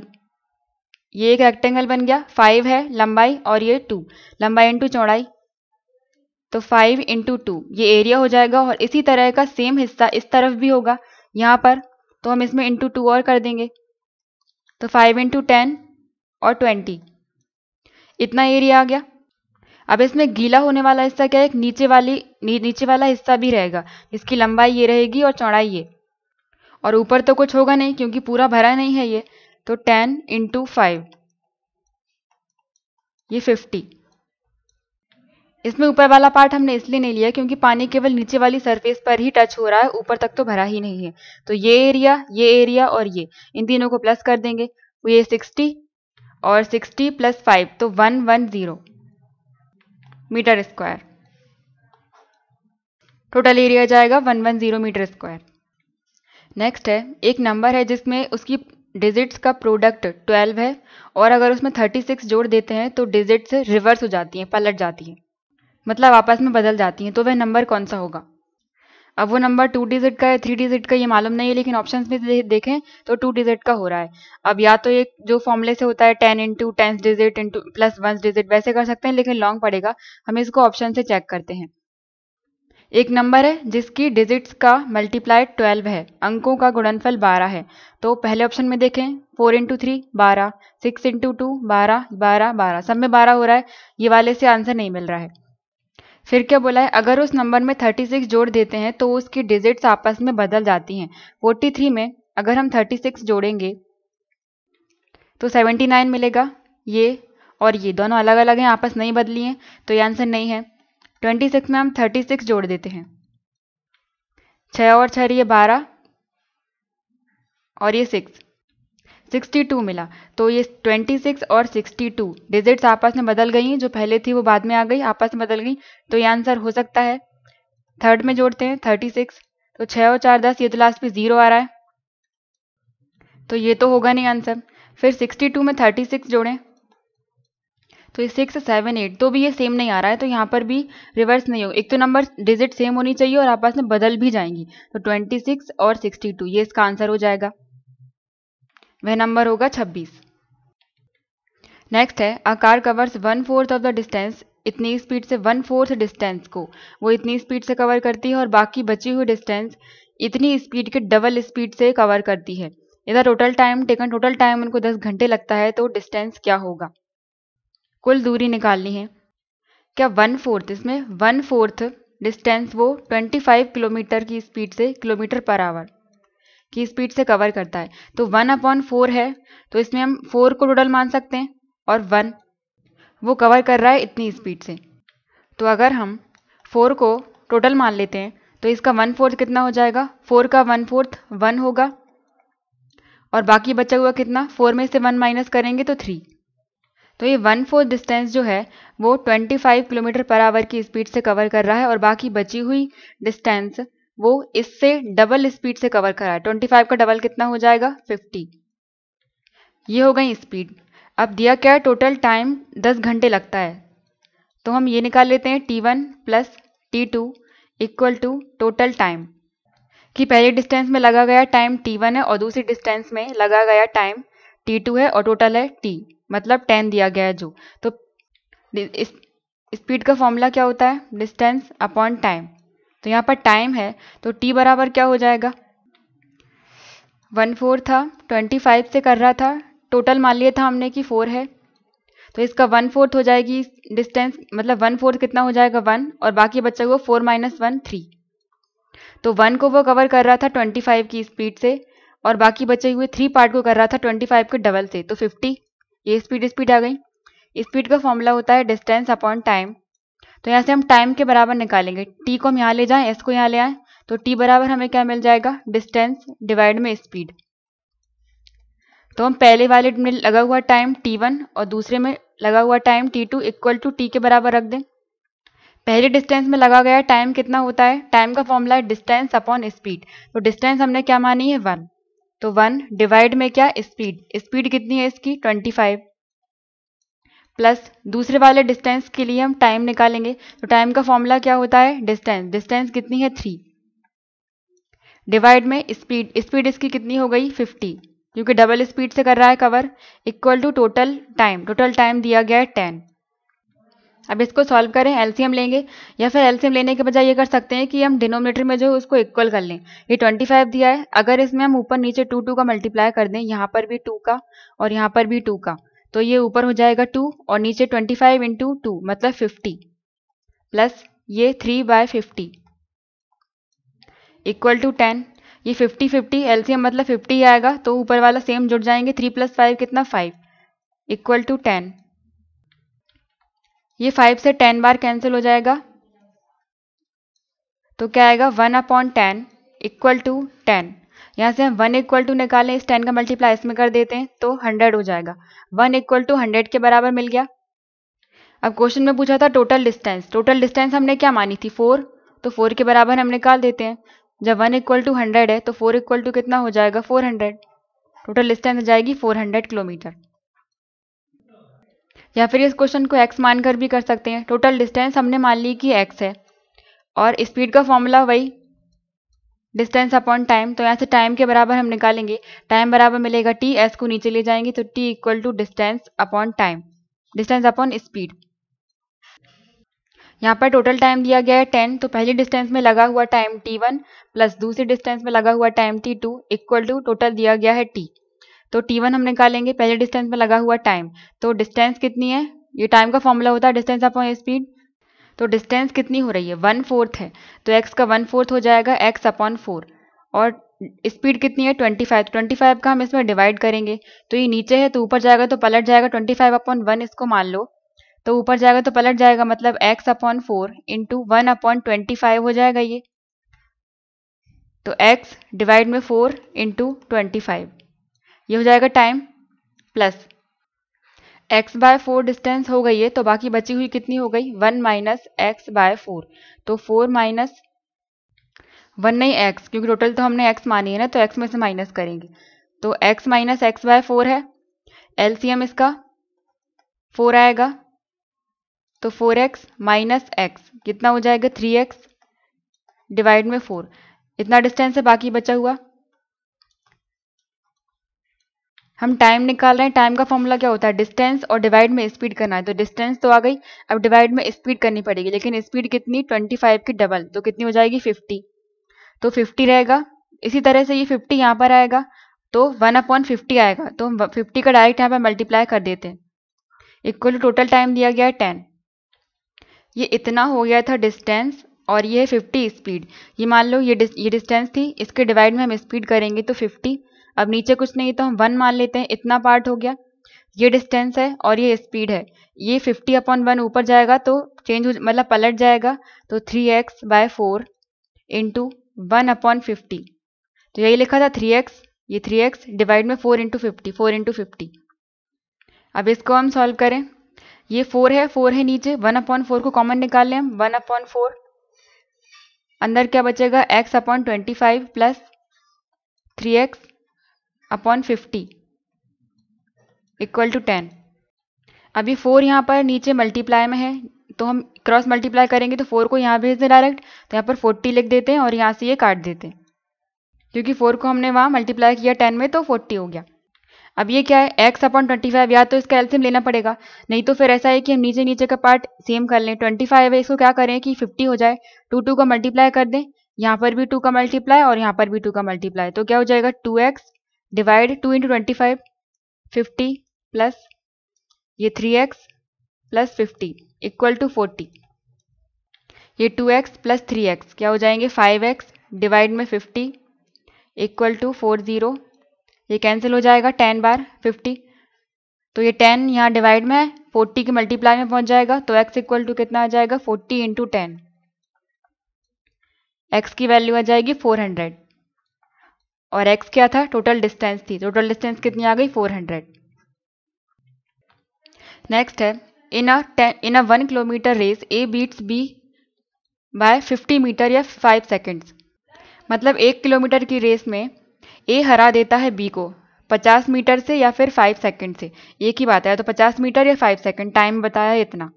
ये एक रेक्टेंगल बन गया फाइव है लंबाई और ये टू लंबाई इंटू चौड़ाई तो फाइव इंटू टू ये एरिया हो जाएगा और इसी तरह का सेम हिस्सा इस तरफ भी होगा यहाँ पर तो हम इसमें इंटू टू और कर देंगे तो फाइव इंटू टेन और ट्वेंटी इतना एरिया आ गया अब इसमें गीला होने वाला हिस्सा क्या है एक नीचे वाली नी, नीचे वाला हिस्सा भी रहेगा इसकी लंबाई ये रहेगी और चौड़ाई ये और ऊपर तो कुछ होगा नहीं क्योंकि पूरा भरा नहीं है ये तो टेन इंटू फाइव ये फिफ्टी इसमें ऊपर वाला पार्ट हमने इसलिए नहीं लिया क्योंकि पानी केवल नीचे वाली सरफेस पर ही टच हो रहा है ऊपर तक तो भरा ही नहीं है तो ये एरिया ये एरिया और ये इन तीनों को प्लस कर देंगे तो ये सिक्सटी और सिक्सटी प्लस फाइव तो one one zero metre square total area जाएगा one one zero metre square next है एक नंबर है जिसमें उसकी डिजिट्स का प्रोडक्ट 12 है और अगर उसमें 36 जोड़ देते हैं तो डिजिट्स रिवर्स हो जाती हैं पलट जाती हैं मतलब आपस में बदल जाती हैं तो वह नंबर कौन सा होगा अब वो नंबर टू डिजिट का है थ्री डिजिट का ये मालूम नहीं है लेकिन ऑप्शन में देखें तो टू डिजिट का हो रहा है अब या तो ये जो फॉर्मूले से होता है ten into tens digit into plus one digit वैसे कर सकते हैं लेकिन लॉन्ग पड़ेगा हम इसको ऑप्शन से चेक करते हैं एक नंबर है जिसकी डिजिट्स का मल्टीप्लाई ट्वेल्व है अंकों का गुणनफल बारह है तो पहले ऑप्शन में देखें फोर इंटू थ्री बारह सिक्स इंटू टू बारह बारह बारह सब में बारह हो रहा है ये वाले से आंसर नहीं मिल रहा है फिर क्या बोला है अगर उस नंबर में थर्टी सिक्स जोड़ देते हैं तो उसकी डिजिट्स आपस में बदल जाती हैं फोर्टी थ्री में अगर हम थर्टी सिक्स जोड़ेंगे तो सेवेंटी नाइन मिलेगा ये और ये दोनों अलग अलग हैं आपस नहीं बदली हैं तो ये आंसर नहीं है ट्वेंटी सिक्स में हम थर्टी सिक्स जोड़ देते हैं छः और छः ये बारह और ये सिक्स सिक्सटी टू मिला तो ये ट्वेंटी सिक्स और सिक्सटी टू डिजिट्स आपस में बदल गई जो पहले थी वो बाद में आ गई आपस में बदल गई तो ये आंसर हो सकता है थर्ड में जोड़ते हैं थर्टी सिक्स तो छः और चार दस ये तो लास्ट में ज़ीरो आ रहा है तो ये तो होगा नहीं आंसर फिर सिक्सटी टू में थर्टी सिक्स जोड़ें तो ये सिक्स सेवन एट तो भी ये सेम नहीं आ रहा है तो यहाँ पर भी रिवर्स नहीं होगा एक तो नंबर डिजिट सेम होनी चाहिए और आपस में बदल भी जाएंगी तो ट्वेंटी सिक्स और सिक्सटी टू ये इसका आंसर हो जाएगा वह नंबर होगा छब्बीस नेक्स्ट है a car covers one fourth of the distance इतनी स्पीड से वन फोर्थ डिस्टेंस को वो इतनी स्पीड से कवर करती है और बाकी बची हुई डिस्टेंस इतनी स्पीड के डबल स्पीड से कवर करती है इधर total time taken total time उनको दस घंटे लगता है तो डिस्टेंस क्या होगा कुल दूरी निकालनी है क्या वन फोर्थ इसमें वन फोर्थ डिस्टेंस वो 25 किलोमीटर की स्पीड से किलोमीटर पर आवर की स्पीड से कवर करता है तो वन अपॉन फोर है तो इसमें हम फोर को टोटल मान सकते हैं और वन वो कवर कर रहा है इतनी स्पीड से तो अगर हम फोर को टोटल मान लेते हैं तो इसका वन फोर्थ कितना हो जाएगा फोर का वन फोर्थ वन होगा और बाकी बचा हुआ कितना फोर में से वन माइनस करेंगे तो थ्री तो ये वन फोर्थ डिस्टेंस जो है वो 25 किलोमीटर पर आवर की स्पीड से कवर कर रहा है और बाकी बची हुई डिस्टेंस वो इससे डबल स्पीड से कवर कर रहा है 25 का डबल कितना हो जाएगा 50 ये हो गई स्पीड अब दिया क्या है टोटल टाइम 10 घंटे लगता है तो हम ये निकाल लेते हैं T one plus T two equal to total time कि पहले डिस्टेंस में लगा गया टाइम टी वन है और दूसरी डिस्टेंस में लगा गया टाइम टी टू है और टोटल है टी मतलब टेन दिया गया है जो तो स्पीड का फॉर्मूला क्या होता है डिस्टेंस अपॉन टाइम तो यहाँ पर टाइम है तो टी बराबर क्या हो जाएगा वन फोर था ट्वेंटी फाइव से कर रहा था टोटल मान लिया था हमने कि फोर है तो इसका वन फोर्थ हो जाएगी डिस्टेंस मतलब वन फोर्थ कितना हो जाएगा वन और बाकी बच्चा को फोर माइनस वन थ्री तो वन को वो कवर कर रहा था ट्वेंटी फाइव की स्पीड से और बाकी बचे हुए थ्री पार्ट को कर रहा था ट्वेंटी फाइव के डबल से तो फिफ्टी ये स्पीड स्पीड आ गई स्पीड का फॉर्मूला होता है डिस्टेंस अपॉन टाइम तो यहाँ से हम टाइम के बराबर निकालेंगे टी को हम यहाँ ले जाएं एस को यहाँ ले आए तो टी बराबर हमें क्या मिल जाएगा डिस्टेंस डिवाइड में स्पीड तो हम पहले वाले में लगा हुआ टाइम टी वन और दूसरे में लगा हुआ time T two equal to T के बराबर रख दें पहले डिस्टेंस में लगा गया टाइम कितना होता है टाइम का फॉर्मूला है डिस्टेंस अपॉन स्पीड तो डिस्टेंस हमने क्या मानी है वन तो वन डिवाइड में क्या स्पीड स्पीड कितनी है इसकी ट्वेंटी फाइव प्लस दूसरे वाले डिस्टेंस के लिए हम टाइम निकालेंगे तो टाइम का फॉर्मूला क्या होता है डिस्टेंस डिस्टेंस कितनी है थ्री डिवाइड में स्पीड स्पीड इसकी कितनी हो गई फिफ्टी क्योंकि डबल स्पीड से कर रहा है cover equal to total time total time दिया गया है टेन अब इसको सॉल्व करें एलसीएम लेंगे या फिर एलसीएम लेने के बजाय ये कर सकते हैं कि हम डिनोमिनेटर में जो है उसको इक्वल कर लें ये 25 दिया है अगर इसमें हम ऊपर नीचे टू टू का मल्टीप्लाई कर दें यहाँ पर भी टू का और यहाँ पर भी टू का तो ये ऊपर हो जाएगा टू और नीचे ट्वेंटी फाइव इंटू टू मतलब फिफ्टी प्लस ये three by fifty equal to ten ये फिफ्टी फिफ्टी एलसीएम मतलब फिफ्टी आएगा तो ऊपर वाला सेम जुड़ जाएंगे थ्री प्लस फाइव कितना फाइव इक्वल टू टेन ये फाइव से टेन बार कैंसिल हो जाएगा तो क्या आएगा one upon ten equal to ten यहाँ से हम वन इक्वल टू निकालें इस टेन का मल्टीप्लाई इसमें कर देते हैं तो हंड्रेड हो जाएगा वन इक्वल टू हंड्रेड के बराबर मिल गया अब क्वेश्चन में पूछा था टोटल डिस्टेंस टोटल डिस्टेंस हमने क्या मानी थी फोर तो फोर के बराबर हम निकाल देते हैं जब वन इक्वल टू हंड्रेड है तो फोर इक्वल टू कितना हो जाएगा फोर हंड्रेड टोटल डिस्टेंस हो जाएगी फोर हंड्रेड किलोमीटर या फिर इस क्वेश्चन को एक्स मानकर भी कर सकते हैं टोटल डिस्टेंस हमने मान ली कि एक्स है और स्पीड का फॉर्मूला वही डिस्टेंस अपॉन टाइम तो यहाँ से टाइम के बराबर हम निकालेंगे टाइम बराबर मिलेगा टी एस को नीचे ले जाएंगे तो T equal to distance upon time distance upon speed यहाँ पर टोटल टाइम दिया गया है टेन तो पहली डिस्टेंस में लगा हुआ टाइम टी वन प्लस दूसरी डिस्टेंस में लगा हुआ time T two equal to total दिया गया है टी तो t1 हम निकालेंगे पहले डिस्टेंस में लगा हुआ टाइम तो डिस्टेंस कितनी है ये टाइम का फॉर्मूला होता है डिस्टेंस अपॉन स्पीड तो डिस्टेंस कितनी हो रही है वन फोर्थ है तो एक्स का वन फोर्थ हो जाएगा एक्स अपॉन फोर और स्पीड कितनी है ट्वेंटी फाइव ट्वेंटी फाइव का हम इसमें डिवाइड करेंगे तो ये नीचे है तो ऊपर जाएगा तो पलट जाएगा ट्वेंटी फाइव अपॉन वन इसको मान लो तो ऊपर जाएगा तो पलट जाएगा मतलब x upon four into one upon twenty five हो जाएगा ये तो x डिवाइड में फोर इंटू ट्वेंटी फाइव ये हो जाएगा time plus X by four distance हो गई है तो बाकी बची हुई कितनी हो गई one minus X by four तो फोर माइनस वन नहीं एक्स क्योंकि टोटल तो हमने एक्स मानी है ना तो एक्स में से माइनस करेंगे तो X minus X by four है एलसीएम इसका फोर आएगा तो फोर एक्स माइनस एक्स कितना हो जाएगा थ्री एक्स डिवाइड में फोर इतना डिस्टेंस है बाकी बचा हुआ हम टाइम निकाल रहे हैं टाइम का फॉर्मूला क्या होता है डिस्टेंस और डिवाइड में स्पीड करना है तो डिस्टेंस तो आ गई अब डिवाइड में स्पीड करनी पड़ेगी लेकिन स्पीड कितनी 25 की डबल तो कितनी हो जाएगी 50 तो 50 रहेगा इसी तरह से ये 50 यहाँ पर आएगा तो वन अपॉन फिफ्टी आएगा तो फिफ्टी का डायरेक्ट यहाँ पर मल्टीप्लाई कर देते हैं इक्वल टू टोटल टाइम दिया गया है टेन ये इतना हो गया था डिस्टेंस और ये है फिफ्टी स्पीड ये मान लो ये डिस, ये डिस्टेंस थी इसके डिवाइड में हम स्पीड करेंगे तो फिफ्टी अब नीचे कुछ नहीं तो हम वन मान लेते हैं इतना पार्ट हो गया ये डिस्टेंस है और ये स्पीड है ये फिफ्टी अपॉन वन ऊपर जाएगा तो चेंज हो मतलब पलट जाएगा तो three X by four into one upon fifty तो यही लिखा था थ्री एक्स ये थ्री एक्स डिवाइड में four into fifty four into fifty अब इसको हम सॉल्व करें ये फोर है फोर है नीचे वन अपॉन फोर को कॉमन निकाल लें हम वन अपॉन फोर अंदर क्या बचेगा X upon twenty five plus three X upon fifty equal to ten अभी फोर यहाँ पर नीचे मल्टीप्लाई में है तो हम क्रॉस मल्टीप्लाई करेंगे तो फोर को यहाँ भेज दें डायरेक्ट तो यहाँ पर फोर्टी लिख देते हैं और यहाँ से ये काट देते हैं क्योंकि फोर को हमने वहाँ मल्टीप्लाई किया टेन में तो फोर्टी हो गया अब ये क्या है एक्स अपॉन ट्वेंटी फाइव या तो इसका एल्सियम लेना पड़ेगा नहीं तो फिर ऐसा है कि हम नीचे नीचे का पार्ट सेम कर लें ट्वेंटी फाइव है इसको क्या करें कि फिफ्टी हो जाए टू टू का मल्टीप्लाई कर दें यहाँ पर भी टू का मल्टीप्लाई और यहाँ पर भी टू का मल्टीप्लाई तो क्या हो जाएगा two X divide two into twenty five fifty plus ये three X plus fifty equal to forty ये two X plus three X क्या हो जाएंगे फाइव एक्स डिवाइड में fifty equal to four zero ये कैंसिल हो जाएगा टेन बार fifty तो ये टेन यहाँ डिवाइड में है फोर्टी के मल्टीप्लाई में पहुंच जाएगा तो एक्स इक्वल टू कितना आ जाएगा फोर्टी इंटू टेन एक्स की वैल्यू आ जाएगी फोर हंड्रेड और x क्या था टोटल डिस्टेंस थी टोटल डिस्टेंस कितनी आ गई 400 नेक्स्ट है in a in a one kilometre race A beats B by 50 metre या 5 सेकेंड्स मतलब एक किलोमीटर की रेस में ए हरा देता है बी को 50 मीटर से या फिर 5 सेकेंड से एक ही बात है तो 50 मीटर या 5 सेकेंड टाइम बताया इतना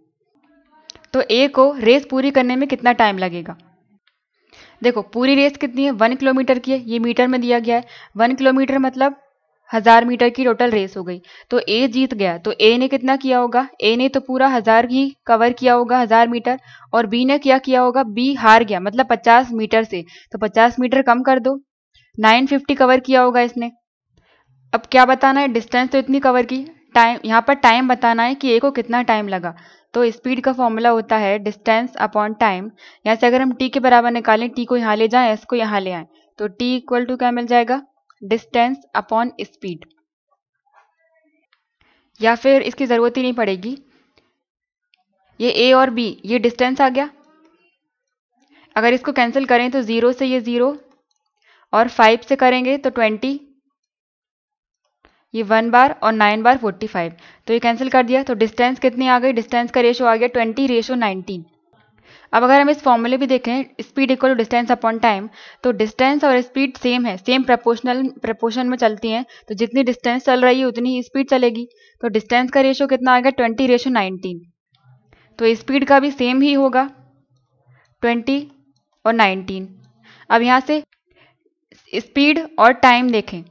तो ए को रेस पूरी करने में कितना टाइम लगेगा देखो पूरी रेस कितनी है वन किलोमीटर की है ये मीटर में दिया गया है वन किलोमीटर मतलब हजार मीटर की टोटल रेस हो गई तो ए जीत गया तो ए ने कितना किया होगा ए ने तो पूरा हजार ही कवर किया होगा हजार मीटर और बी ने क्या किया होगा बी हार गया मतलब पचास मीटर से तो पचास मीटर कम कर दो नाइन फिफ्टी कवर किया होगा इसने अब क्या बताना है डिस्टेंस तो इतनी कवर की टाइम यहाँ पर टाइम बताना है कि ए को कितना टाइम लगा तो स्पीड का फॉर्मूला होता है डिस्टेंस अपॉन टाइम यहाँ से अगर हम टी के बराबर निकालें टी को यहाँ ले जाएं एस को यहाँ ले आए तो टी इक्वल टू क्या मिल जाएगा डिस्टेंस अपॉन स्पीड या फिर इसकी ज़रूरत ही नहीं पड़ेगी ये ए और बी ये डिस्टेंस आ गया अगर इसको कैंसिल करें तो ज़ीरो से ये ज़ीरो और फाइव से करेंगे तो ट्वेंटी ये वन बार और नाइन बार फोर्टी फाइव तो ये कैंसिल कर दिया तो डिस्टेंस कितनी आ गई डिस्टेंस का रेशो आ गया ट्वेंटी रेशो नाइनटीन अब अगर हम इस फॉर्मूले भी देखें speed equal to distance upon time तो डिस्टेंस और स्पीड सेम है सेम प्रपोर्शनल प्रपोर्शन में चलती हैं तो जितनी डिस्टेंस चल रही है उतनी ही स्पीड चलेगी तो डिस्टेंस का रेशो कितना आ गया ट्वेंटी रेशो नाइनटीन तो स्पीड का भी सेम ही होगा ट्वेंटी और नाइनटीन अब यहाँ से स्पीड और टाइम देखें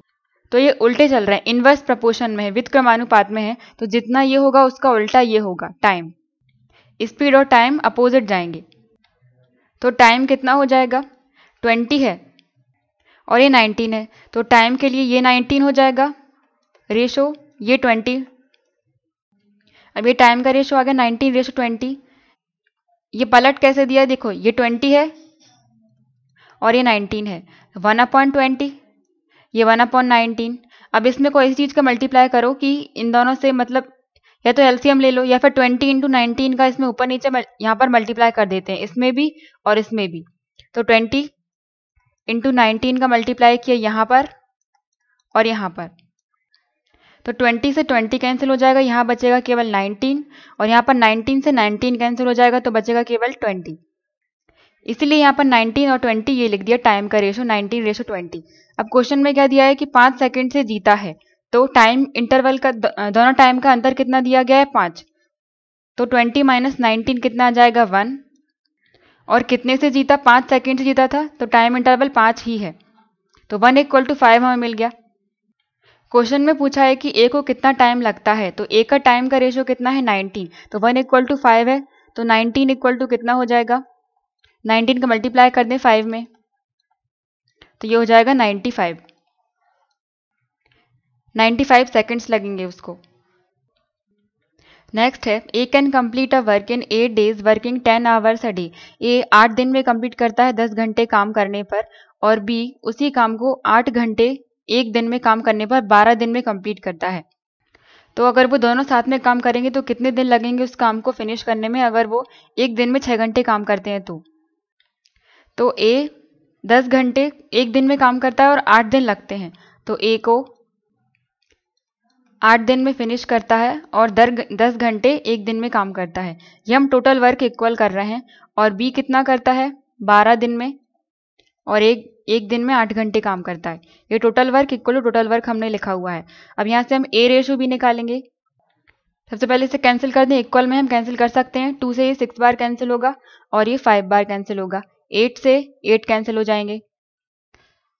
तो ये उल्टे चल रहे हैं इनवर्स प्रपोर्शन में है विद क्रमानुपात में है तो जितना ये होगा उसका उल्टा ये होगा टाइम स्पीड और टाइम अपोजिट जाएंगे तो टाइम कितना हो जाएगा ट्वेंटी है और ये नाइनटीन है तो टाइम के लिए ये नाइनटीन हो जाएगा रेशो ये ट्वेंटी अब ये टाइम का रेशो आ गया नाइनटीन रेशो ट्वेंटी ये पलट कैसे दिया देखो ये ट्वेंटी है और ये नाइनटीन है वन अपॉइंट ट्वेंटी ये वन अपॉन नाइनटीन अब इसमें कोई इस चीज़ का मल्टीप्लाई करो कि इन दोनों से मतलब या तो एलसीएम ले लो या फिर ट्वेंटी इंटू नाइनटीन का इसमें ऊपर नीचे यहाँ पर मल्टीप्लाई कर देते हैं इसमें भी और इसमें भी तो ट्वेंटी इंटू नाइनटीन का मल्टीप्लाई किया यहाँ पर और यहाँ पर तो 20 से 20 कैंसिल हो जाएगा यहाँ बचेगा केवल 19 और यहाँ पर 19 से 19 कैंसिल हो जाएगा तो बचेगा केवल 20 इसलिए यहाँ पर 19 और 20 ये लिख दिया टाइम का रेशो 19 रेशो 20 अब क्वेश्चन में क्या दिया है कि पांच सेकंड से जीता है तो टाइम इंटरवल का दोनों टाइम का अंतर कितना दिया गया है पांच तो ट्वेंटी माइनस नाइनटीन कितना आ जाएगा वन और कितने से जीता पांच सेकेंड से जीता था तो टाइम इंटरवल पांच ही है तो वन इक्वल टू फाइव हमें मिल गया क्वेश्चन में पूछा है कि ए को कितना टाइम लगता है तो ए का टाइम का रेशियो कितना है नाइनटीन तो वन इक्वल टू फाइव है तो नाइनटीन इक्वल टू कितना हो जाएगा नाइनटीन का मल्टीप्लाई कर दें फाइव में तो ये हो जाएगा 95 95 सेकंड्स लगेंगे उसको नेक्स्ट है A can complete a work in eight days working ten hours a day A आठ दिन में कंप्लीट करता है दस घंटे काम करने पर और बी उसी काम को आठ घंटे एक दिन में काम करने पर बारह दिन में कंप्लीट करता है तो अगर वो दोनों साथ में काम करेंगे तो कितने दिन लगेंगे उस काम को फिनिश करने में अगर वो एक दिन में छः घंटे काम करते हैं तो तो ए दस घंटे एक दिन में काम करता है और आठ दिन लगते हैं तो ए को आठ दिन में फिनिश करता है और दर दस घंटे एक दिन में काम करता है ये हम टोटल वर्क इक्वल कर रहे हैं और बी कितना करता है बारह दिन में और एक एक दिन में आठ घंटे काम करता है ये total work equal to total work हमने लिखा हुआ है अब यहाँ से हम ए रेशो भी निकालेंगे सबसे पहले इसे कैंसिल कर दें इक्वल में हम कैंसिल कर सकते हैं टू से ये सिक्स बार कैंसिल होगा और ये फाइव बार कैंसिल होगा एट से एट कैंसिल हो जाएंगे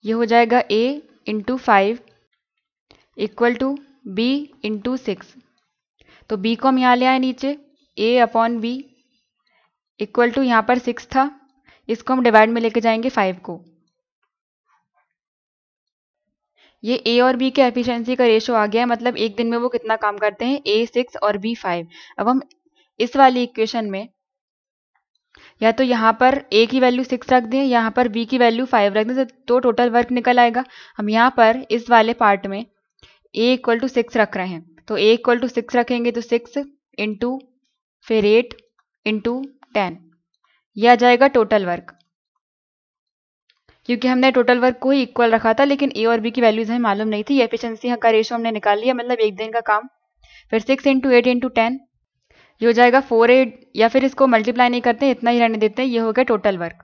ये हो जाएगा A into five equal to B into six तो बी को हम यहाँ ले आए नीचे A upon B equal to यहाँ पर सिक्स था इसको हम डिवाइड में लेके जाएंगे फाइव को ये ए और बी के एफिशिएंसी का रेशो आ गया है मतलब एक दिन में वो कितना काम करते हैं ए सिक्स और बी फाइव अब हम इस वाली इक्वेशन में या तो यहाँ पर ए की वैल्यू सिक्स रख दें यहाँ पर बी की वैल्यू फाइव रख दें तो टोटल वर्क निकल आएगा हम यहाँ पर इस वाले पार्ट में ए इक्वल टू सिक्स रख रहे हैं तो ए इक्वल टू सिक्स रखेंगे तो सिक्स इंटू फिर एट इंटू टेन यह आ जाएगा टोटल वर्क क्योंकि हमने टोटल वर्क को ही इक्वल रखा था लेकिन ए और बी की वैल्यूज हमें मालूम नहीं थी एफिशिएंसी का रेशो हमने निकाल लिया मतलब एक दिन का काम फिर six into eight into ten ये हो जाएगा फोर ए या फिर इसको मल्टीप्लाई नहीं करते इतना ही रहने देते हैं ये हो गया टोटल वर्क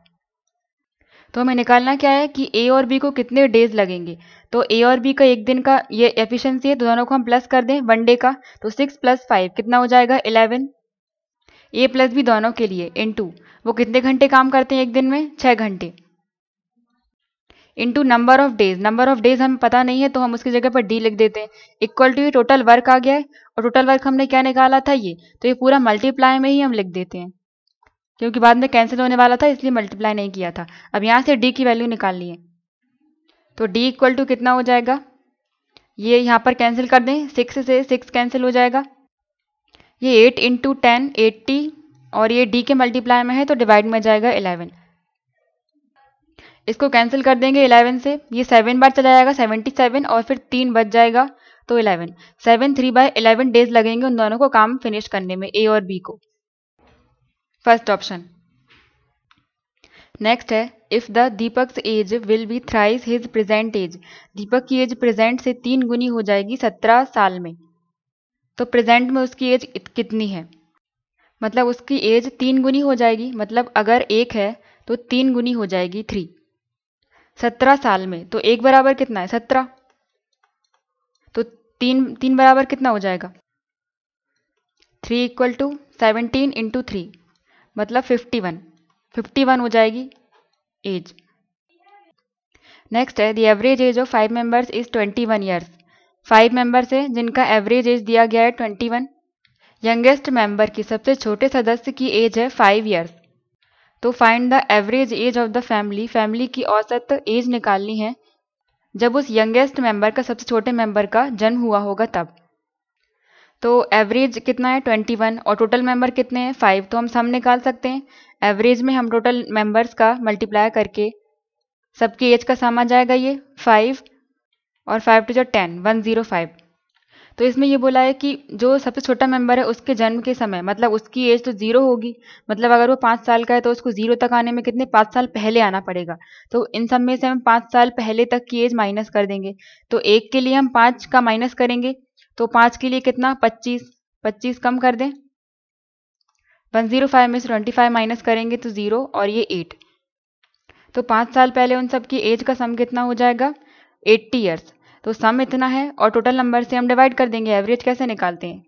तो हमें निकालना क्या है कि ए और बी को कितने डेज लगेंगे तो ए और बी का एक दिन का ये एफिशिएंसी है तो दोनों को हम प्लस कर दें वन डे का तो सिक्स प्लस फाइव कितना हो जाएगा इलेवन ए प्लस बी दोनों के लिए इन टू वो कितने घंटे काम करते हैं एक दिन में छः घंटे into number of days number of days हमें पता नहीं है तो हम उसकी जगह पर डी लिख देते हैं इक्वल टू टोटल वर्क आ गया है और टोटल वर्क हमने क्या निकाला था ये तो ये पूरा मल्टीप्लाई में ही हम लिख देते हैं क्योंकि बाद में कैंसिल होने वाला था इसलिए मल्टीप्लाई नहीं किया था अब यहाँ से डी की वैल्यू निकाल लिए तो डी इक्वल टू कितना हो जाएगा ये यहाँ पर कैंसिल कर दें सिक्स से सिक्स कैंसिल हो जाएगा ये एट इंटू टेन एट्टी और ये डी के मल्टीप्लाई में है तो डिवाइड में जाएगा इलेवन इसको कैंसिल कर देंगे इलेवन से ये सेवन बार चला जाएगा सेवेंटी सेवन और फिर तीन बच जाएगा तो eleven seven three by eleven days लगेंगे उन दोनों को काम फिनिश करने में ए और बी को फर्स्ट ऑप्शन नेक्स्ट है if the Deepak age will be thrice his present age Deepak की एज प्रेजेंट से तीन गुनी हो जाएगी सत्रह साल में तो प्रेजेंट में उसकी एज कितनी है मतलब उसकी एज तीन गुनी हो जाएगी मतलब अगर एक है तो तीन गुनी हो जाएगी थ्री सत्रह साल में तो एक बराबर कितना है सत्रह तीन तीन बराबर कितना हो जाएगा three equal to seventeen into three मतलब फिफ्टी वन फिफ्टी वन हो जाएगी एज नेक्स्ट है the average age of five members is twenty one years five members हैं जिनका एवरेज एज दिया गया है ट्वेंटी वन यंगेस्ट मेंबर की सबसे छोटे सदस्य की एज है फाइव ईयर्स तो find the average age of the family family की औसत एज निकालनी है जब उस यंगेस्ट मेंबर का सबसे छोटे मेंबर का जन्म हुआ होगा तब तो एवरेज कितना है ट्वेंटी वन और टोटल मेंबर कितने हैं फाइव तो हम सम निकाल सकते हैं एवरेज में हम टोटल मेंबर्स का मल्टीप्लाई करके सबकी एज का सम आ जाएगा ये फाइव और फाइव टू जो टेन वन ज़ीरो फाइव तो इसमें ये बोला है कि जो सबसे छोटा मेंबर है उसके जन्म के समय मतलब उसकी एज तो ज़ीरो होगी मतलब अगर वो पाँच साल का है तो उसको ज़ीरो तक आने में कितने पाँच साल पहले आना पड़ेगा तो इन सब में से हम पाँच साल पहले तक की एज माइनस कर देंगे तो एक के लिए हम पाँच का माइनस करेंगे तो पाँच के लिए कितना पच्चीस पच्चीस कम कर दें वन जीरो फाइव में से ट्वेंटी फाइव माइनस करेंगे तो ज़ीरो और ये एट तो पाँच साल पहले उन सबकी एज का सम कितना हो जाएगा एट्टी ईयर्स तो सम इतना है और टोटल नंबर से हम डिवाइड कर देंगे एवरेज कैसे निकालते हैं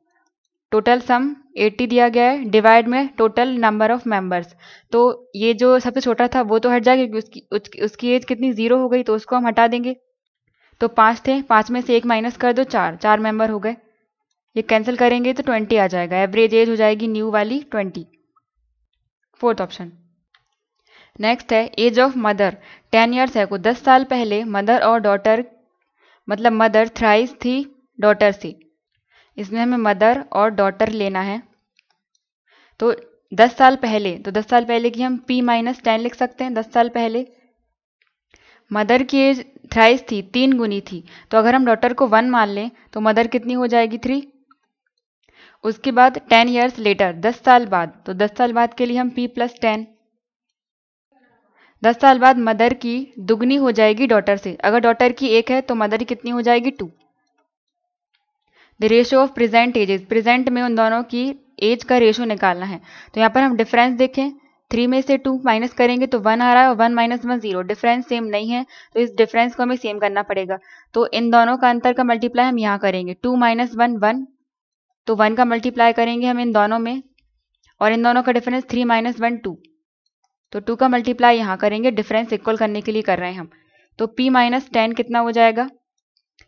टोटल सम 80 दिया गया है डिवाइड में टोटल नंबर ऑफ मेंबर्स तो ये जो सबसे छोटा था वो तो हट जाएगा क्योंकि उसकी उसकी, उसकी एज कितनी ज़ीरो हो गई तो उसको हम हटा देंगे तो पाँच थे पाँच में से एक माइनस कर दो चार चार मेंबर हो गए ये कैंसिल करेंगे तो ट्वेंटी आ जाएगा एवरेज एज हो जाएगी न्यू वाली ट्वेंटी फोर्थ ऑप्शन नेक्स्ट है age of mother ten years है को दस साल पहले मदर और डॉटर मतलब मदर थ्राइस थी डॉटर थी इसमें हमें मदर और डॉटर लेना है तो दस साल पहले तो दस साल पहले की हम पी माइनस टेन लिख सकते हैं दस साल पहले मदर की एज थ्राइस थी तीन गुनी थी तो अगर हम डॉटर को वन मान लें तो मदर कितनी हो जाएगी थ्री उसके बाद टेन ईयर्स लेटर दस साल बाद तो दस साल बाद के लिए हम पी प्लस टेन दस साल बाद मदर की दुगनी हो जाएगी डॉटर से अगर डॉटर की एक है तो मदर की कितनी हो जाएगी to the ratio of present ages present में उन दोनों की एज का रेशो निकालना है तो यहाँ पर हम डिफरेंस देखें थ्री में से टू माइनस करेंगे तो वन आ रहा है और one minus one zero difference same नहीं है तो इस डिफरेंस को हमें सेम करना पड़ेगा तो इन दोनों का अंतर का मल्टीप्लाई हम यहाँ करेंगे टू माइनस वन वन तो वन का मल्टीप्लाई करेंगे हम इन दोनों में और इन दोनों का difference three minus one two तो टू का मल्टीप्लाई यहाँ करेंगे डिफरेंस इक्वल करने के लिए कर रहे हैं हम तो p माइनस टेन कितना हो जाएगा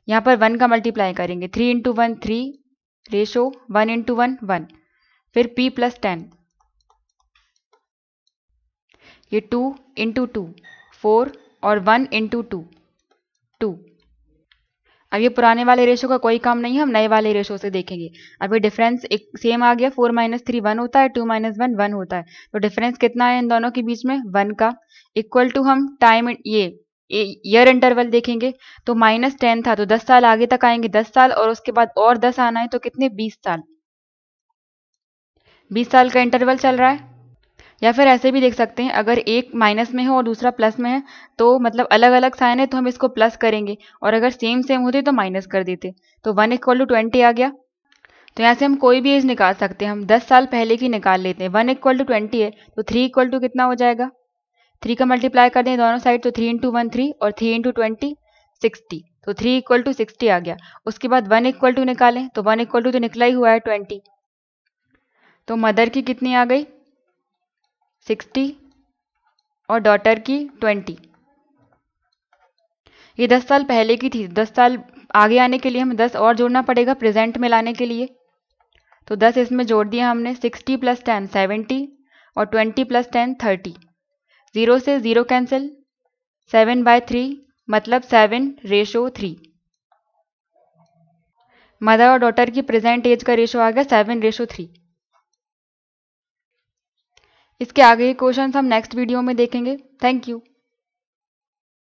यहाँ पर वन का मल्टीप्लाई करेंगे three into one three ratio one into one one फिर p प्लस टेन ये टू इंटू टू फोर और वन इंटू टू टू अब ये पुराने वाले रेशो का कोई काम नहीं है हम नए वाले रेशो से देखेंगे अभी डिफरेंस एक सेम आ गया फोर माइनस थ्री वन होता है टू माइनस वन वन होता है तो डिफरेंस कितना है इन दोनों के बीच में वन का इक्वल टू हम टाइम ये ईयर इंटरवल देखेंगे तो माइनस टेन था तो दस साल आगे तक आएंगे दस साल और उसके बाद और दस आना है तो कितने बीस साल बीस साल का इंटरवल चल रहा है या फिर ऐसे भी देख सकते हैं अगर एक माइनस में हो और दूसरा प्लस में है तो मतलब अलग अलग साइन है तो हम इसको प्लस करेंगे और अगर सेम सेम होते तो माइनस कर देते तो वन इक्वल टू ट्वेंटी आ गया तो यहाँ से हम कोई भी एज निकाल सकते हैं हम दस साल पहले की निकाल लेते हैं वन इक्वल टू ट्वेंटी है तो थ्री इक्वल टू कितना हो जाएगा थ्री का मल्टीप्लाई कर दें दोनों साइड तो थ्री इंटू वन थ्री और थ्री इंटू ट्वेंटी सिक्सटी तो थ्री इक्वल टू सिक्सटी आ गया उसके बाद वन इक्वल टू निकालें तो वन इक्वल टू तो निकला ही हुआ है ट्वेंटी तो मदर की कितनी आ गई सिक्सटी और डॉटर की ट्वेंटी ये दस साल पहले की थी दस साल आगे आने के लिए हमें दस और जोड़ना पड़ेगा प्रेजेंट में लाने के लिए तो दस इसमें जोड़ दिया हमने सिक्सटी प्लस टेन सेवेंटी और twenty plus ten thirty zero से zero cancel seven by three मतलब सेवन रेशो थ्री मदर और डॉटर की प्रेजेंट एज का रेशो आ गया सेवन रेशो थ्री इसके आगे के क्वेश्चन हम नेक्स्ट वीडियो में देखेंगे थैंक यू